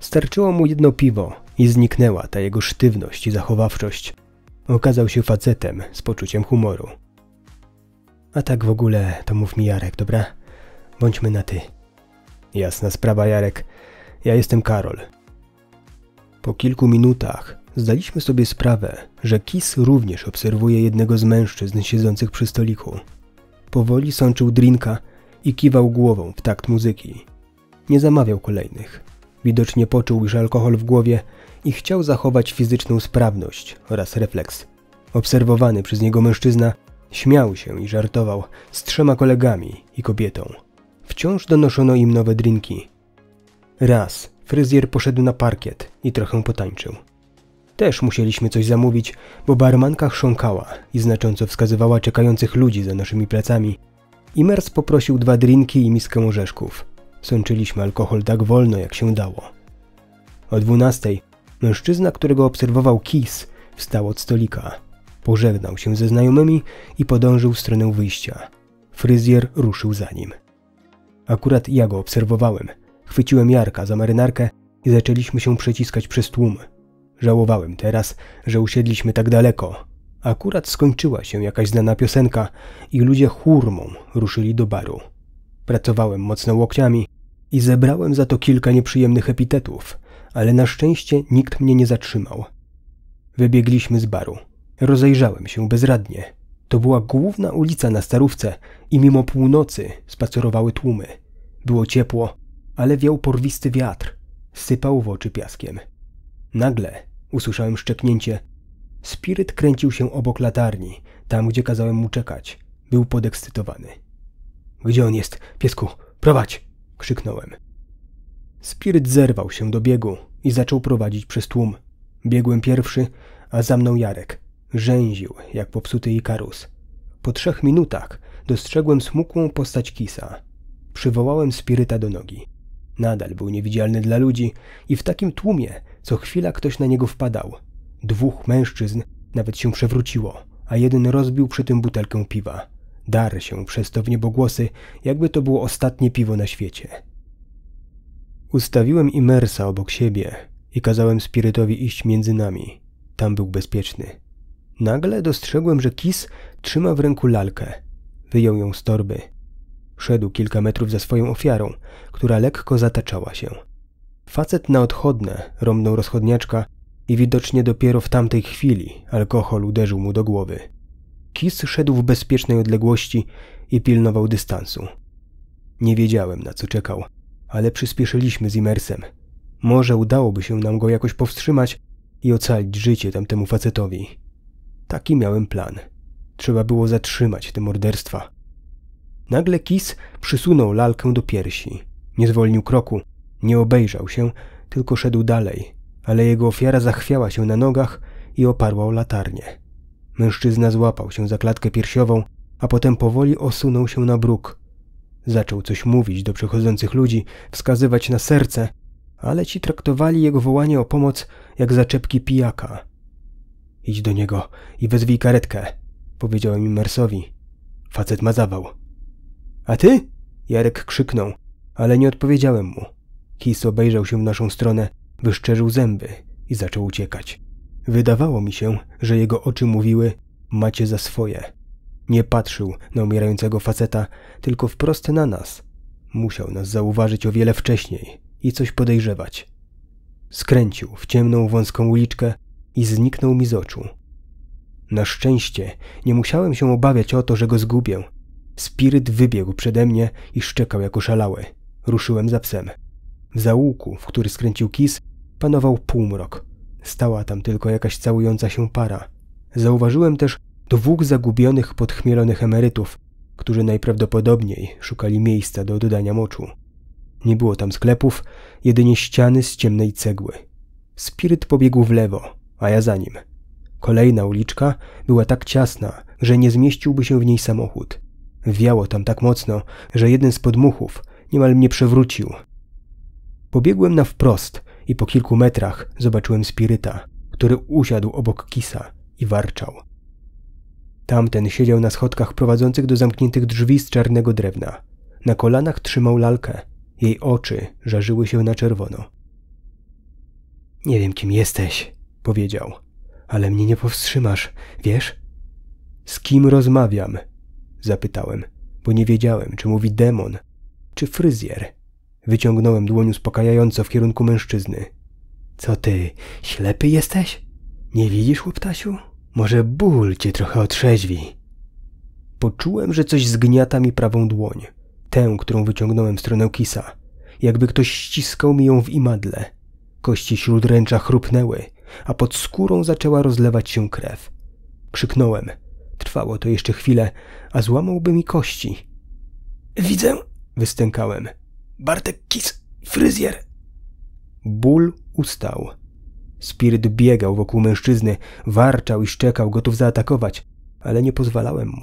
Starczyło mu jedno piwo i zniknęła ta jego sztywność i zachowawczość. Okazał się facetem z poczuciem humoru. A tak w ogóle to mów mi Jarek, dobra? Bądźmy na ty. Jasna sprawa, Jarek. Ja jestem Karol. Po kilku minutach zdaliśmy sobie sprawę, że Kis również obserwuje jednego z mężczyzn siedzących przy stoliku. Powoli sączył drinka i kiwał głową w takt muzyki. Nie zamawiał kolejnych. Widocznie poczuł już alkohol w głowie i chciał zachować fizyczną sprawność oraz refleks. Obserwowany przez niego mężczyzna śmiał się i żartował z trzema kolegami i kobietą. Wciąż donoszono im nowe drinki. Raz fryzjer poszedł na parkiet i trochę potańczył. Też musieliśmy coś zamówić, bo barmanka chrząkała i znacząco wskazywała czekających ludzi za naszymi plecami. Imers poprosił dwa drinki i miskę orzeszków. Sączyliśmy alkohol tak wolno, jak się dało. O dwunastej mężczyzna, którego obserwował Kis, wstał od stolika. Pożegnał się ze znajomymi i podążył w stronę wyjścia. Fryzjer ruszył za nim. Akurat ja go obserwowałem. Chwyciłem Jarka za marynarkę i zaczęliśmy się przeciskać przez tłum. Żałowałem teraz, że usiedliśmy tak daleko. Akurat skończyła się jakaś znana piosenka i ludzie chórmą ruszyli do baru. Pracowałem mocno łokciami i zebrałem za to kilka nieprzyjemnych epitetów, ale na szczęście nikt mnie nie zatrzymał. Wybiegliśmy z baru. Rozejrzałem się bezradnie. To była główna ulica na Starówce i mimo północy spacerowały tłumy. Było ciepło, ale wiał porwisty wiatr. Sypał w oczy piaskiem. Nagle usłyszałem szczeknięcie. Spiryt kręcił się obok latarni, tam gdzie kazałem mu czekać. Był podekscytowany. Gdzie on jest? Piesku, prowadź! krzyknąłem. Spiryt zerwał się do biegu i zaczął prowadzić przez tłum. Biegłem pierwszy, a za mną Jarek. Rzęził, jak popsuty Ikarus. Po trzech minutach dostrzegłem smukłą postać Kisa. Przywołałem spiryta do nogi. Nadal był niewidzialny dla ludzi i w takim tłumie co chwila ktoś na niego wpadał. Dwóch mężczyzn nawet się przewróciło, a jeden rozbił przy tym butelkę piwa. Dar się przez to w niebogłosy, jakby to było ostatnie piwo na świecie. Ustawiłem Imersa obok siebie i kazałem spirytowi iść między nami. Tam był bezpieczny. Nagle dostrzegłem, że Kis trzyma w ręku lalkę. Wyjął ją z torby. Szedł kilka metrów za swoją ofiarą, która lekko zataczała się. Facet na odchodne romnął rozchodniaczka i widocznie dopiero w tamtej chwili alkohol uderzył mu do głowy. Kis szedł w bezpiecznej odległości i pilnował dystansu. Nie wiedziałem na co czekał, ale przyspieszyliśmy z Imersem. Może udałoby się nam go jakoś powstrzymać i ocalić życie tamtemu facetowi. Taki miałem plan. Trzeba było zatrzymać te morderstwa. Nagle Kis przysunął lalkę do piersi. Nie zwolnił kroku, nie obejrzał się, tylko szedł dalej, ale jego ofiara zachwiała się na nogach i oparła o latarnię. Mężczyzna złapał się za klatkę piersiową, a potem powoli osunął się na bruk. Zaczął coś mówić do przechodzących ludzi, wskazywać na serce, ale ci traktowali jego wołanie o pomoc jak zaczepki pijaka. Idź do niego i wezwij karetkę, powiedziałem Immersowi. Facet ma zawał. A ty? Jarek krzyknął, ale nie odpowiedziałem mu. Kis obejrzał się w naszą stronę, wyszczerzył zęby i zaczął uciekać. Wydawało mi się, że jego oczy mówiły: Macie za swoje. Nie patrzył na umierającego faceta, tylko wprost na nas. Musiał nas zauważyć o wiele wcześniej i coś podejrzewać. Skręcił w ciemną, wąską uliczkę, i zniknął mi z oczu. Na szczęście nie musiałem się obawiać o to, że go zgubię. Spiryt wybiegł przede mnie i szczekał jak szalały. Ruszyłem za psem. W zaułku, w który skręcił kis, panował półmrok. Stała tam tylko jakaś całująca się para. Zauważyłem też dwóch zagubionych, podchmielonych emerytów, którzy najprawdopodobniej szukali miejsca do dodania moczu. Nie było tam sklepów, jedynie ściany z ciemnej cegły. Spiryt pobiegł w lewo, a ja za nim. Kolejna uliczka była tak ciasna, że nie zmieściłby się w niej samochód. Wiało tam tak mocno, że jeden z podmuchów niemal mnie przewrócił. Pobiegłem na wprost i po kilku metrach zobaczyłem spiryta, który usiadł obok kisa i warczał. Tamten siedział na schodkach prowadzących do zamkniętych drzwi z czarnego drewna. Na kolanach trzymał lalkę. Jej oczy żarzyły się na czerwono. Nie wiem, kim jesteś, powiedział. Ale mnie nie powstrzymasz, wiesz? Z kim rozmawiam? Zapytałem, bo nie wiedziałem, czy mówi demon, czy fryzjer. Wyciągnąłem dłoń uspokajająco w kierunku mężczyzny. Co ty, ślepy jesteś? Nie widzisz, łoptasiu? Może ból cię trochę otrzeźwi. Poczułem, że coś zgniata mi prawą dłoń, tę, którą wyciągnąłem w stronę kisa, jakby ktoś ściskał mi ją w imadle. Kości śródręcza chrupnęły, a pod skórą zaczęła rozlewać się krew. Krzyknąłem. Trwało to jeszcze chwilę, a złamałby mi kości. Widzę, wystękałem. Bartek Kis, fryzjer. Ból ustał. Spiryt biegał wokół mężczyzny, warczał i szczekał, gotów zaatakować, ale nie pozwalałem mu.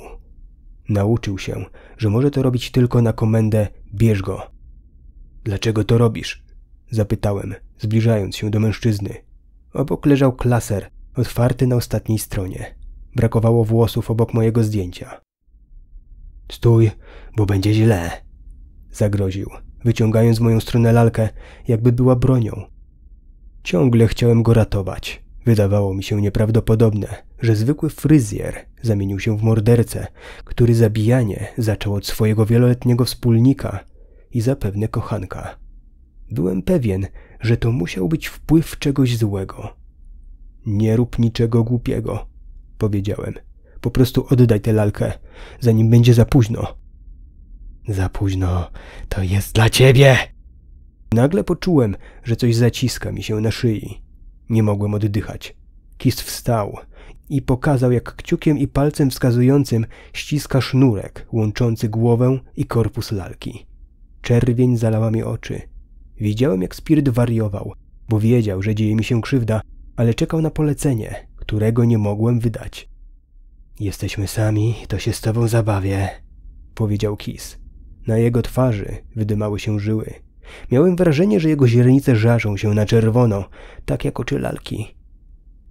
Nauczył się, że może to robić tylko na komendę bierz go. Dlaczego to robisz? Zapytałem, zbliżając się do mężczyzny. Obok leżał klaser, otwarty na ostatniej stronie. Brakowało włosów obok mojego zdjęcia. Stój, bo będzie źle, zagroził, wyciągając w moją stronę lalkę, jakby była bronią. Ciągle chciałem go ratować. Wydawało mi się nieprawdopodobne, że zwykły fryzjer zamienił się w mordercę, który zabijanie zaczął od swojego wieloletniego wspólnika i zapewne kochanka. Byłem pewien, że to musiał być wpływ czegoś złego. Nie rób niczego głupiego, powiedziałem. Po prostu oddaj tę lalkę, zanim będzie za późno. Za późno to jest dla ciebie! Nagle poczułem, że coś zaciska mi się na szyi. Nie mogłem oddychać. Kist wstał i pokazał, jak kciukiem i palcem wskazującym ściska sznurek łączący głowę i korpus lalki. Czerwień zalała mi oczy. Widziałem, jak Spirit wariował, bo wiedział, że dzieje mi się krzywda, ale czekał na polecenie, którego nie mogłem wydać. Jesteśmy sami, to się z tobą zabawię, powiedział Kis. Na jego twarzy wydymały się żyły. Miałem wrażenie, że jego źrenice żarzą się na czerwono, tak jak oczy lalki.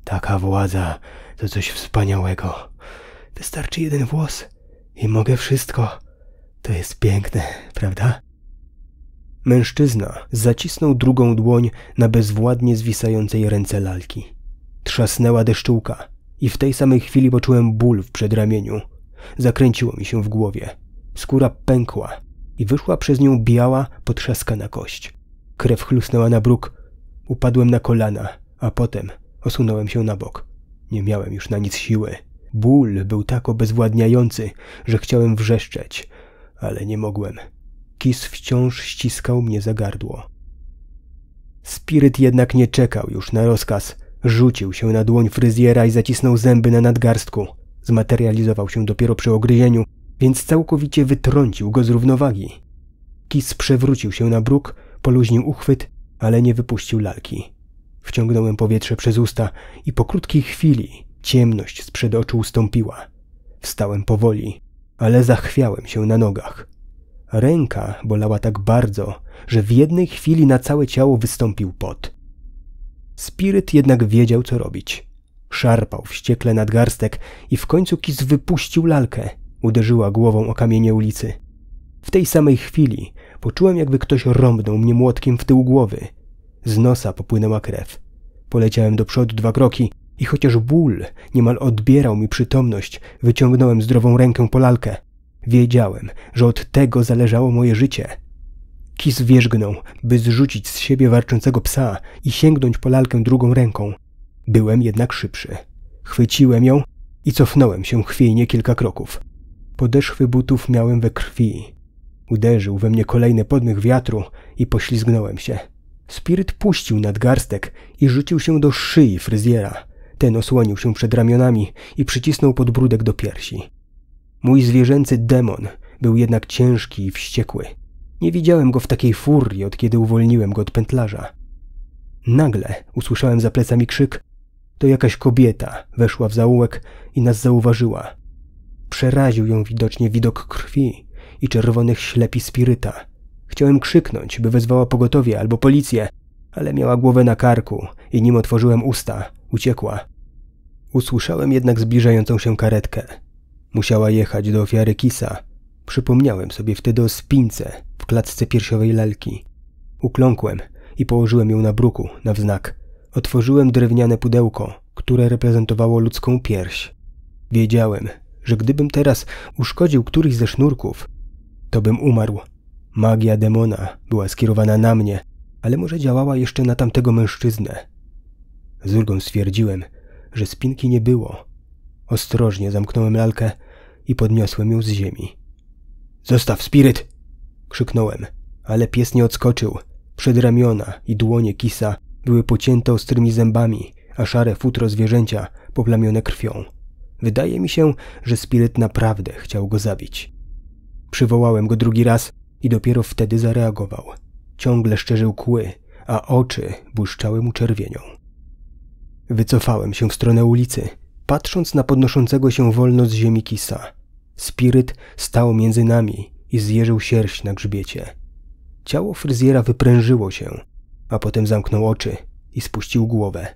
Taka władza to coś wspaniałego. Wystarczy jeden włos i mogę wszystko. To jest piękne, prawda? Mężczyzna zacisnął drugą dłoń na bezwładnie zwisającej ręce lalki. Trzasnęła deszczułka i w tej samej chwili poczułem ból w przedramieniu. Zakręciło mi się w głowie. Skóra pękła i wyszła przez nią biała, potrzaskana kość. Krew chlusnęła na bruk. Upadłem na kolana, a potem osunąłem się na bok. Nie miałem już na nic siły. Ból był tak obezwładniający, że chciałem wrzeszczeć, ale nie mogłem. Kis wciąż ściskał mnie za gardło. Spiryt jednak nie czekał już na rozkaz. Rzucił się na dłoń fryzjera i zacisnął zęby na nadgarstku. Zmaterializował się dopiero przy ogryzieniu, więc całkowicie wytrącił go z równowagi. Kis przewrócił się na bruk, poluźnił uchwyt, ale nie wypuścił lalki. Wciągnąłem powietrze przez usta i po krótkiej chwili ciemność przed oczu ustąpiła. Wstałem powoli, ale zachwiałem się na nogach. Ręka bolała tak bardzo, że w jednej chwili na całe ciało wystąpił pot. Spiryt jednak wiedział, co robić. Szarpał wściekle nadgarstek i w końcu Kis wypuścił lalkę. Uderzyła głową o kamienie ulicy. W tej samej chwili poczułem, jakby ktoś rąbnął mnie młotkiem w tył głowy. Z nosa popłynęła krew. Poleciałem do przodu dwa kroki i chociaż ból niemal odbierał mi przytomność, wyciągnąłem zdrową rękę po lalkę. Wiedziałem, że od tego zależało moje życie. Kis wierzgnął, by zrzucić z siebie warczącego psa i sięgnąć po lalkę drugą ręką. Byłem jednak szybszy. Chwyciłem ją i cofnąłem się chwiejnie kilka kroków. Podeszwy butów miałem we krwi. Uderzył we mnie kolejny podmych wiatru i poślizgnąłem się. Spiryt puścił nadgarstek i rzucił się do szyi fryzjera. Ten osłonił się przed ramionami i przycisnął podbródek do piersi. Mój zwierzęcy demon był jednak ciężki i wściekły. Nie widziałem go w takiej furii, od kiedy uwolniłem go od pętlarza. Nagle usłyszałem za plecami krzyk. To jakaś kobieta weszła w zaułek i nas zauważyła. Przeraził ją widocznie widok krwi i czerwonych ślepi spiryta. Chciałem krzyknąć, by wezwała pogotowie albo policję, ale miała głowę na karku i nim otworzyłem usta, uciekła. Usłyszałem jednak zbliżającą się karetkę. Musiała jechać do ofiary Kisa. Przypomniałem sobie wtedy o spince w klatce piersiowej lalki. Ukląkłem i położyłem ją na bruku, na wznak. Otworzyłem drewniane pudełko, które reprezentowało ludzką pierś. Wiedziałem, że gdybym teraz uszkodził któryś ze sznurków, to bym umarł. Magia demona była skierowana na mnie, ale może działała jeszcze na tamtego mężczyznę. Z ulgą stwierdziłem, że spinki nie było, Ostrożnie zamknąłem lalkę i podniosłem ją z ziemi. Zostaw, spiryt! krzyknąłem, ale pies nie odskoczył. Przed ramiona i dłonie kisa były pocięte ostrymi zębami, a szare futro zwierzęcia poplamione krwią. Wydaje mi się, że spiryt naprawdę chciał go zabić. Przywołałem go drugi raz i dopiero wtedy zareagował. Ciągle szczerzył kły, a oczy błyszczały mu czerwienią. Wycofałem się w stronę ulicy – Patrząc na podnoszącego się wolno z ziemi kisa, spiryt stał między nami i zjeżył sierść na grzbiecie. Ciało fryzjera wyprężyło się, a potem zamknął oczy i spuścił głowę,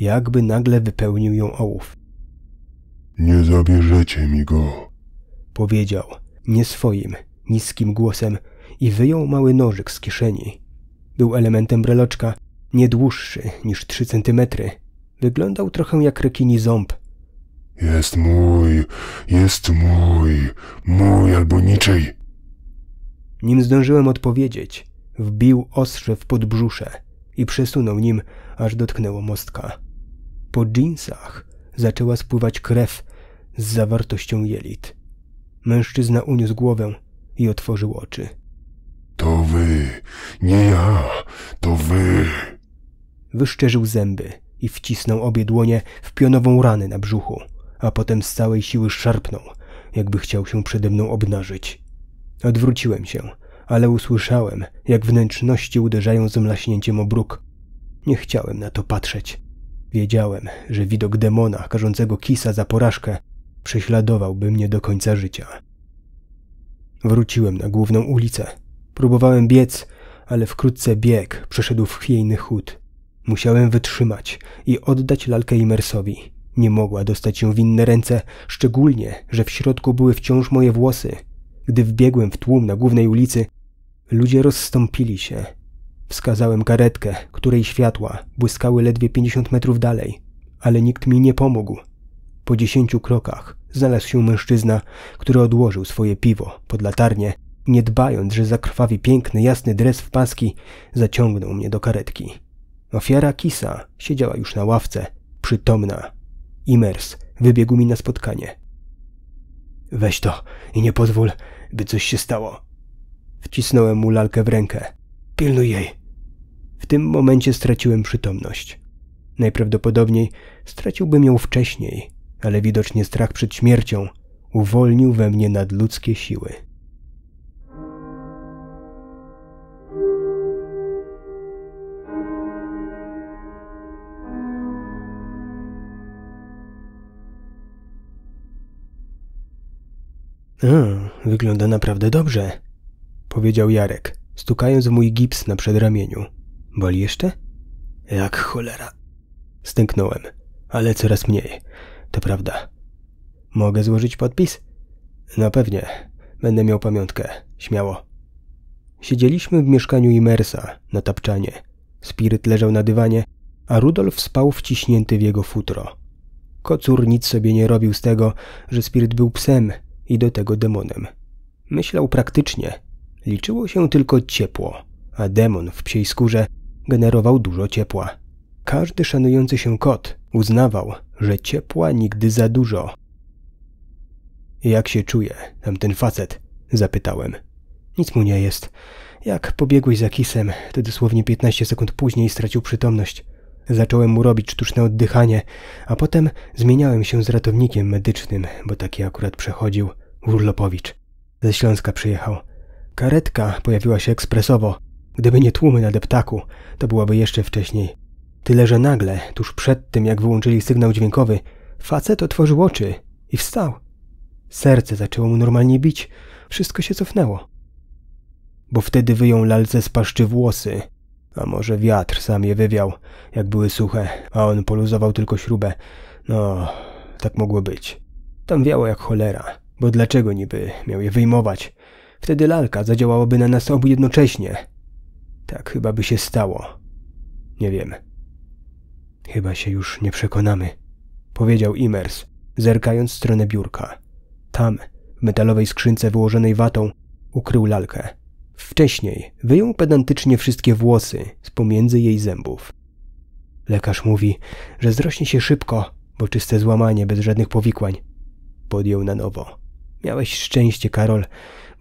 jakby nagle wypełnił ją ołów. Nie zabierzecie mi go, powiedział nie swoim, niskim głosem i wyjął mały nożyk z kieszeni. Był elementem breloczka, nie dłuższy niż trzy centymetry. Wyglądał trochę jak rekini ząb, jest mój, jest mój, mój albo niczyj. Nim zdążyłem odpowiedzieć, wbił ostrze w podbrzusze i przesunął nim, aż dotknęło mostka. Po dżinsach zaczęła spływać krew z zawartością jelit. Mężczyzna uniósł głowę i otworzył oczy. To wy, nie ja, to wy. Wyszczerzył zęby i wcisnął obie dłonie w pionową ranę na brzuchu a potem z całej siły szarpnął, jakby chciał się przede mną obnażyć. Odwróciłem się, ale usłyszałem, jak wnętrzności uderzają z mlaśnięciem o bruk. Nie chciałem na to patrzeć. Wiedziałem, że widok demona karzącego kisa za porażkę prześladowałby mnie do końca życia. Wróciłem na główną ulicę. Próbowałem biec, ale wkrótce bieg przeszedł w chwiejny chód. Musiałem wytrzymać i oddać lalkę Imersowi. Nie mogła dostać się w inne ręce, szczególnie, że w środku były wciąż moje włosy. Gdy wbiegłem w tłum na głównej ulicy, ludzie rozstąpili się. Wskazałem karetkę, której światła błyskały ledwie pięćdziesiąt metrów dalej, ale nikt mi nie pomógł. Po dziesięciu krokach znalazł się mężczyzna, który odłożył swoje piwo pod latarnię, nie dbając, że zakrwawi piękny, jasny dres w paski, zaciągnął mnie do karetki. Ofiara Kisa siedziała już na ławce, przytomna i Mers wybiegł mi na spotkanie. Weź to i nie pozwól, by coś się stało. Wcisnąłem mu lalkę w rękę. Pilnuj jej. W tym momencie straciłem przytomność. Najprawdopodobniej straciłbym ją wcześniej, ale widocznie strach przed śmiercią uwolnił we mnie nadludzkie siły. wygląda naprawdę dobrze, powiedział Jarek, stukając w mój gips na przedramieniu. Boli jeszcze? Jak cholera. Stęknąłem, ale coraz mniej. To prawda. Mogę złożyć podpis? No pewnie. Będę miał pamiątkę. Śmiało. Siedzieliśmy w mieszkaniu Imersa, na tapczanie. Spiryt leżał na dywanie, a Rudolf spał wciśnięty w jego futro. Kocur nic sobie nie robił z tego, że Spiryt był psem i do tego demonem. Myślał praktycznie. Liczyło się tylko ciepło, a demon w psiej skórze generował dużo ciepła. Każdy szanujący się kot uznawał, że ciepła nigdy za dużo. Jak się czuje, tamten facet? zapytałem. Nic mu nie jest. Jak pobiegłeś za kisem, to dosłownie 15 sekund później stracił przytomność. Zacząłem mu robić sztuczne oddychanie, a potem zmieniałem się z ratownikiem medycznym, bo taki akurat przechodził, Urlopowicz. Ze Śląska przyjechał. Karetka pojawiła się ekspresowo. Gdyby nie tłumy na deptaku, to byłaby jeszcze wcześniej. Tyle, że nagle, tuż przed tym jak wyłączyli sygnał dźwiękowy, facet otworzył oczy i wstał. Serce zaczęło mu normalnie bić, wszystko się cofnęło. Bo wtedy wyjął lalce z paszczy włosy, a może wiatr sam je wywiał, jak były suche, a on poluzował tylko śrubę. No, tak mogło być. Tam wiało jak cholera, bo dlaczego niby miał je wyjmować? Wtedy lalka zadziałałaby na nas obu jednocześnie. Tak chyba by się stało. Nie wiem. Chyba się już nie przekonamy, powiedział Imers, zerkając w stronę biurka. Tam, w metalowej skrzynce wyłożonej watą, ukrył lalkę. Wcześniej wyjął pedantycznie wszystkie włosy z pomiędzy jej zębów. Lekarz mówi, że zrośnie się szybko, bo czyste złamanie bez żadnych powikłań. Podjął na nowo. Miałeś szczęście, Karol,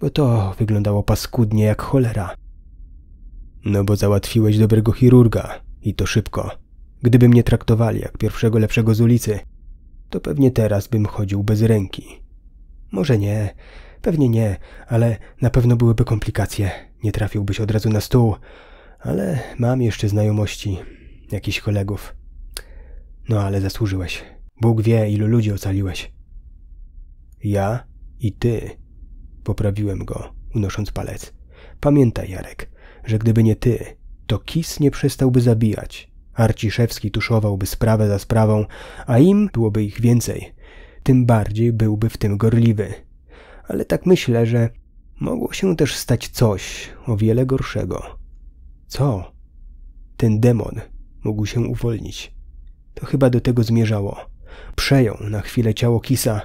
bo to wyglądało paskudnie jak cholera. No bo załatwiłeś dobrego chirurga i to szybko. Gdyby mnie traktowali jak pierwszego lepszego z ulicy, to pewnie teraz bym chodził bez ręki. Może nie, Pewnie nie, ale na pewno byłyby komplikacje. Nie trafiłbyś od razu na stół. Ale mam jeszcze znajomości, jakichś kolegów. No ale zasłużyłeś. Bóg wie, ilu ludzi ocaliłeś. Ja i ty. Poprawiłem go, unosząc palec. Pamiętaj, Jarek, że gdyby nie ty, to Kis nie przestałby zabijać. Arciszewski tuszowałby sprawę za sprawą, a im byłoby ich więcej. Tym bardziej byłby w tym gorliwy ale tak myślę, że mogło się też stać coś o wiele gorszego. Co? Ten demon mógł się uwolnić. To chyba do tego zmierzało. Przejął na chwilę ciało Kisa,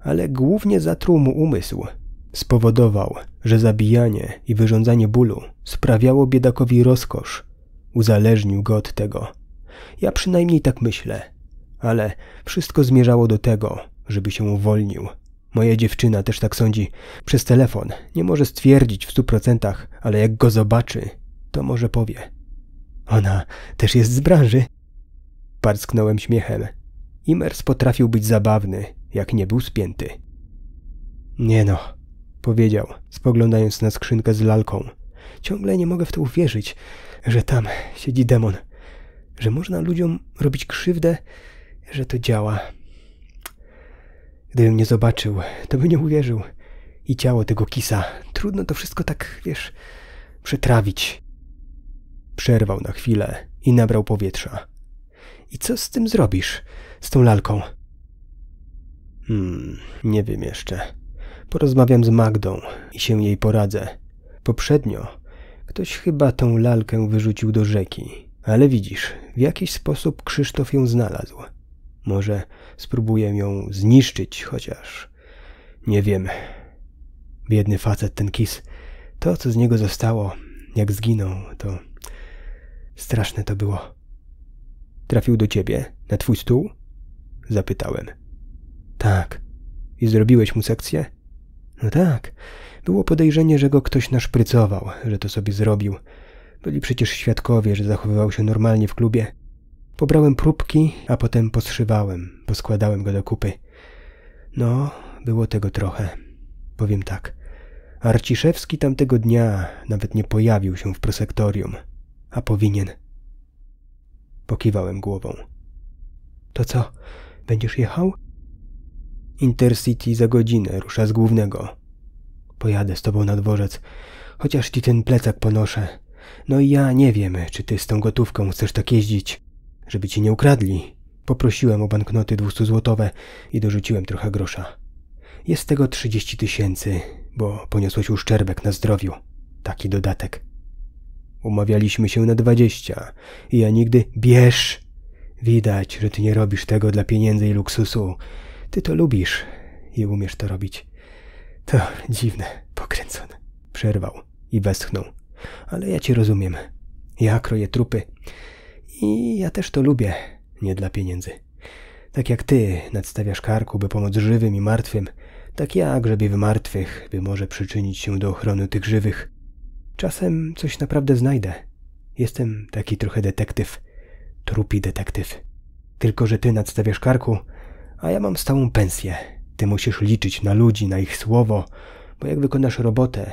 ale głównie zatruł mu umysł. Spowodował, że zabijanie i wyrządzanie bólu sprawiało biedakowi rozkosz. Uzależnił go od tego. Ja przynajmniej tak myślę, ale wszystko zmierzało do tego, żeby się uwolnił. Moja dziewczyna też tak sądzi. Przez telefon. Nie może stwierdzić w stu procentach, ale jak go zobaczy, to może powie. Ona też jest z branży. Parsknąłem śmiechem. Imers potrafił być zabawny, jak nie był spięty. Nie no, powiedział, spoglądając na skrzynkę z lalką. Ciągle nie mogę w to uwierzyć, że tam siedzi demon, że można ludziom robić krzywdę, że to działa. Gdybym nie zobaczył, to by nie uwierzył. I ciało tego kisa. Trudno to wszystko tak, wiesz, przetrawić. Przerwał na chwilę i nabrał powietrza. I co z tym zrobisz? Z tą lalką? Hmm, nie wiem jeszcze. Porozmawiam z Magdą i się jej poradzę. Poprzednio ktoś chyba tą lalkę wyrzucił do rzeki. Ale widzisz, w jakiś sposób Krzysztof ją znalazł. Może spróbuję ją zniszczyć, chociaż nie wiem. Biedny facet ten kis. To, co z niego zostało, jak zginął, to straszne to było. Trafił do ciebie, na twój stół? Zapytałem. Tak. I zrobiłeś mu sekcję? No tak. Było podejrzenie, że go ktoś naszprycował, że to sobie zrobił. Byli przecież świadkowie, że zachowywał się normalnie w klubie. Pobrałem próbki, a potem poszywałem, poskładałem go do kupy. No, było tego trochę. Powiem tak. Arciszewski tamtego dnia nawet nie pojawił się w prosektorium, a powinien. Pokiwałem głową. To co, będziesz jechał? Intercity za godzinę rusza z głównego. Pojadę z tobą na dworzec, chociaż ci ten plecak ponoszę. No i ja nie wiem, czy ty z tą gotówką chcesz tak jeździć żeby ci nie ukradli. Poprosiłem o banknoty dwustuzłotowe i dorzuciłem trochę grosza. Jest tego trzydzieści tysięcy, bo poniosłeś uszczerbek na zdrowiu. Taki dodatek. Umawialiśmy się na dwadzieścia i ja nigdy... Bierz! Widać, że ty nie robisz tego dla pieniędzy i luksusu. Ty to lubisz i umiesz to robić. To dziwne, pokręcone. Przerwał i westchnął. Ale ja cię rozumiem. Ja kroję trupy, i ja też to lubię, nie dla pieniędzy. Tak jak ty nadstawiasz karku, by pomóc żywym i martwym, tak ja grzebię martwych, by może przyczynić się do ochrony tych żywych. Czasem coś naprawdę znajdę. Jestem taki trochę detektyw, trupi detektyw. Tylko, że ty nadstawiasz karku, a ja mam stałą pensję. Ty musisz liczyć na ludzi, na ich słowo, bo jak wykonasz robotę,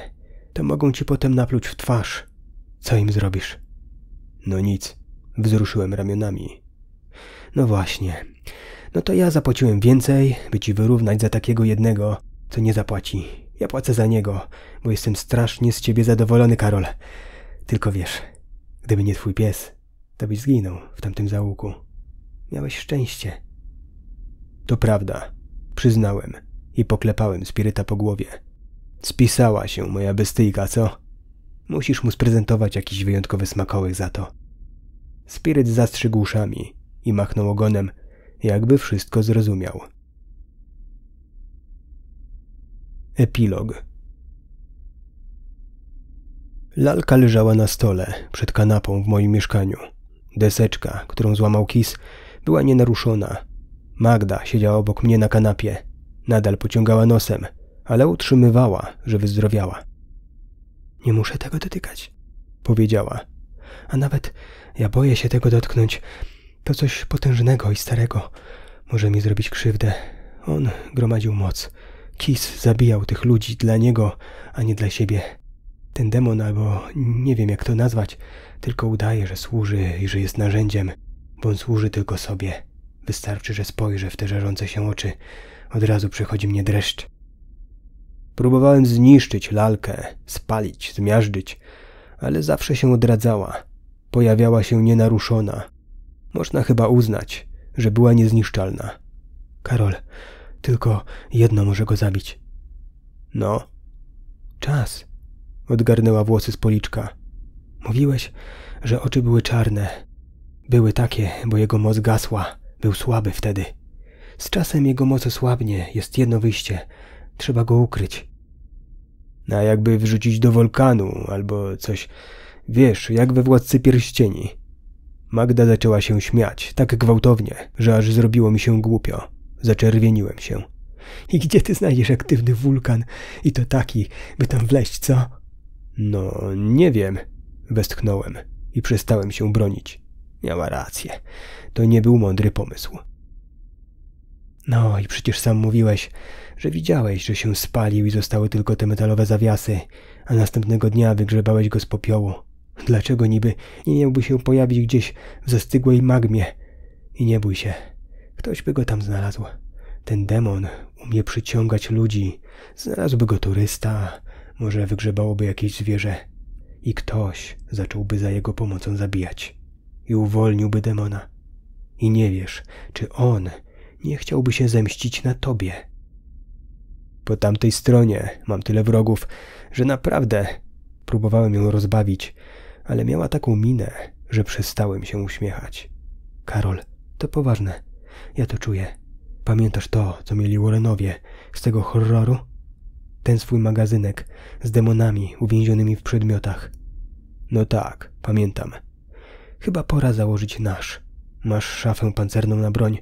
to mogą ci potem napluć w twarz. Co im zrobisz? No nic. Wzruszyłem ramionami. No właśnie. No to ja zapłaciłem więcej, by ci wyrównać za takiego jednego, co nie zapłaci. Ja płacę za niego, bo jestem strasznie z ciebie zadowolony, Karol. Tylko wiesz, gdyby nie twój pies, to byś zginął w tamtym załuku. Miałeś szczęście. To prawda, przyznałem i poklepałem spiryta po głowie. Spisała się moja bestyjka, co? Musisz mu sprezentować jakiś wyjątkowy smakołyk za to. Spiryt zastrzygł uszami i machnął ogonem, jakby wszystko zrozumiał. Epilog Lalka leżała na stole, przed kanapą w moim mieszkaniu. Deseczka, którą złamał kis, była nienaruszona. Magda siedziała obok mnie na kanapie. Nadal pociągała nosem, ale utrzymywała, że wyzdrowiała. Nie muszę tego dotykać, powiedziała. A nawet ja boję się tego dotknąć. To coś potężnego i starego. Może mi zrobić krzywdę. On gromadził moc. Kis zabijał tych ludzi dla niego, a nie dla siebie. Ten demon, albo nie wiem jak to nazwać, tylko udaje, że służy i że jest narzędziem, bo on służy tylko sobie. Wystarczy, że spojrzę w te żarzące się oczy. Od razu przychodzi mnie dreszcz. Próbowałem zniszczyć lalkę, spalić, zmiażdżyć, ale zawsze się odradzała pojawiała się nienaruszona. Można chyba uznać, że była niezniszczalna. Karol, tylko jedno może go zabić. No? Czas. Odgarnęła włosy z policzka. Mówiłeś, że oczy były czarne. Były takie, bo jego moc gasła. Był słaby wtedy. Z czasem jego moc słabnie. Jest jedno wyjście. Trzeba go ukryć. A jakby wrzucić do wulkanu albo coś Wiesz, jak we Władcy Pierścieni. Magda zaczęła się śmiać, tak gwałtownie, że aż zrobiło mi się głupio. Zaczerwieniłem się. I gdzie ty znajdziesz aktywny wulkan? I to taki, by tam wleść, co? No, nie wiem. Westchnąłem i przestałem się bronić. Miała rację. To nie był mądry pomysł. No i przecież sam mówiłeś, że widziałeś, że się spalił i zostały tylko te metalowe zawiasy, a następnego dnia wygrzebałeś go z popiołu. Dlaczego niby nie miałby się pojawić gdzieś w zastygłej magmie? I nie bój się, ktoś by go tam znalazł. Ten demon umie przyciągać ludzi. Znalazłby go turysta, może wygrzebałoby jakieś zwierzę. I ktoś zacząłby za jego pomocą zabijać. I uwolniłby demona. I nie wiesz, czy on nie chciałby się zemścić na tobie. Po tamtej stronie mam tyle wrogów, że naprawdę próbowałem ją rozbawić, ale miała taką minę, że przestałem się uśmiechać. Karol, to poważne. Ja to czuję. Pamiętasz to, co mieli Warrenowie z tego horroru? Ten swój magazynek z demonami uwięzionymi w przedmiotach. No tak, pamiętam. Chyba pora założyć nasz. Masz szafę pancerną na broń.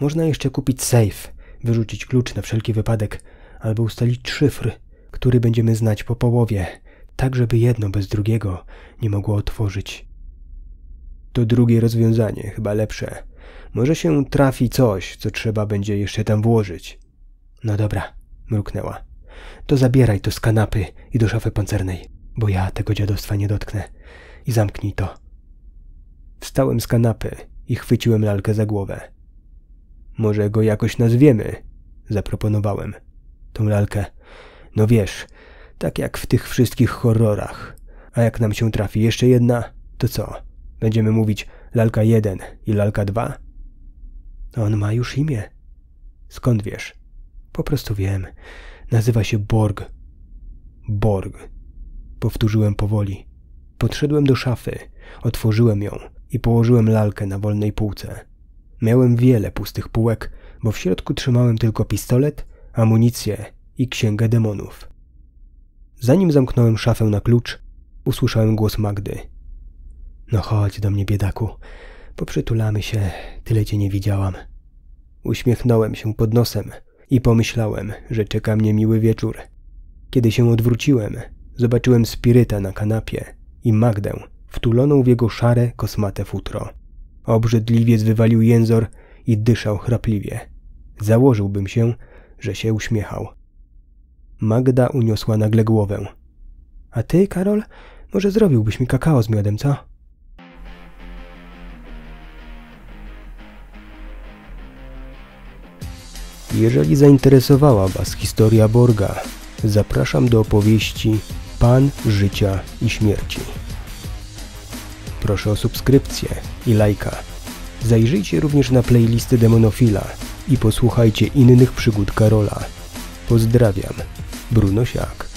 Można jeszcze kupić safe, wyrzucić klucz na wszelki wypadek, albo ustalić szyfr, który będziemy znać po połowie, tak żeby jedno bez drugiego nie mogło otworzyć. To drugie rozwiązanie, chyba lepsze. Może się trafi coś, co trzeba będzie jeszcze tam włożyć. No dobra, mruknęła. To zabieraj to z kanapy i do szafy pancernej, bo ja tego dziadostwa nie dotknę. I zamknij to. Wstałem z kanapy i chwyciłem lalkę za głowę. Może go jakoś nazwiemy, zaproponowałem. Tą lalkę. No wiesz, tak jak w tych wszystkich horrorach. A jak nam się trafi jeszcze jedna, to co? Będziemy mówić lalka jeden i lalka dwa? On ma już imię. Skąd wiesz? Po prostu wiem. Nazywa się Borg. Borg. Powtórzyłem powoli. Podszedłem do szafy, otworzyłem ją i położyłem lalkę na wolnej półce. Miałem wiele pustych półek, bo w środku trzymałem tylko pistolet, amunicję i księgę demonów. Zanim zamknąłem szafę na klucz, usłyszałem głos Magdy. No chodź do mnie, biedaku. Poprzytulamy się, tyle cię nie widziałam. Uśmiechnąłem się pod nosem i pomyślałem, że czeka mnie miły wieczór. Kiedy się odwróciłem, zobaczyłem spiryta na kanapie i Magdę wtuloną w jego szare, kosmate futro. Obrzydliwie zwywalił jęzor i dyszał chrapliwie. Założyłbym się, że się uśmiechał. Magda uniosła nagle głowę. A ty, Karol, może zrobiłbyś mi kakao z miodem, co? Jeżeli zainteresowała Was historia Borga, zapraszam do opowieści Pan Życia i Śmierci. Proszę o subskrypcję i lajka. Zajrzyjcie również na playlisty Demonofila i posłuchajcie innych przygód Karola. Pozdrawiam. Bruno Siak.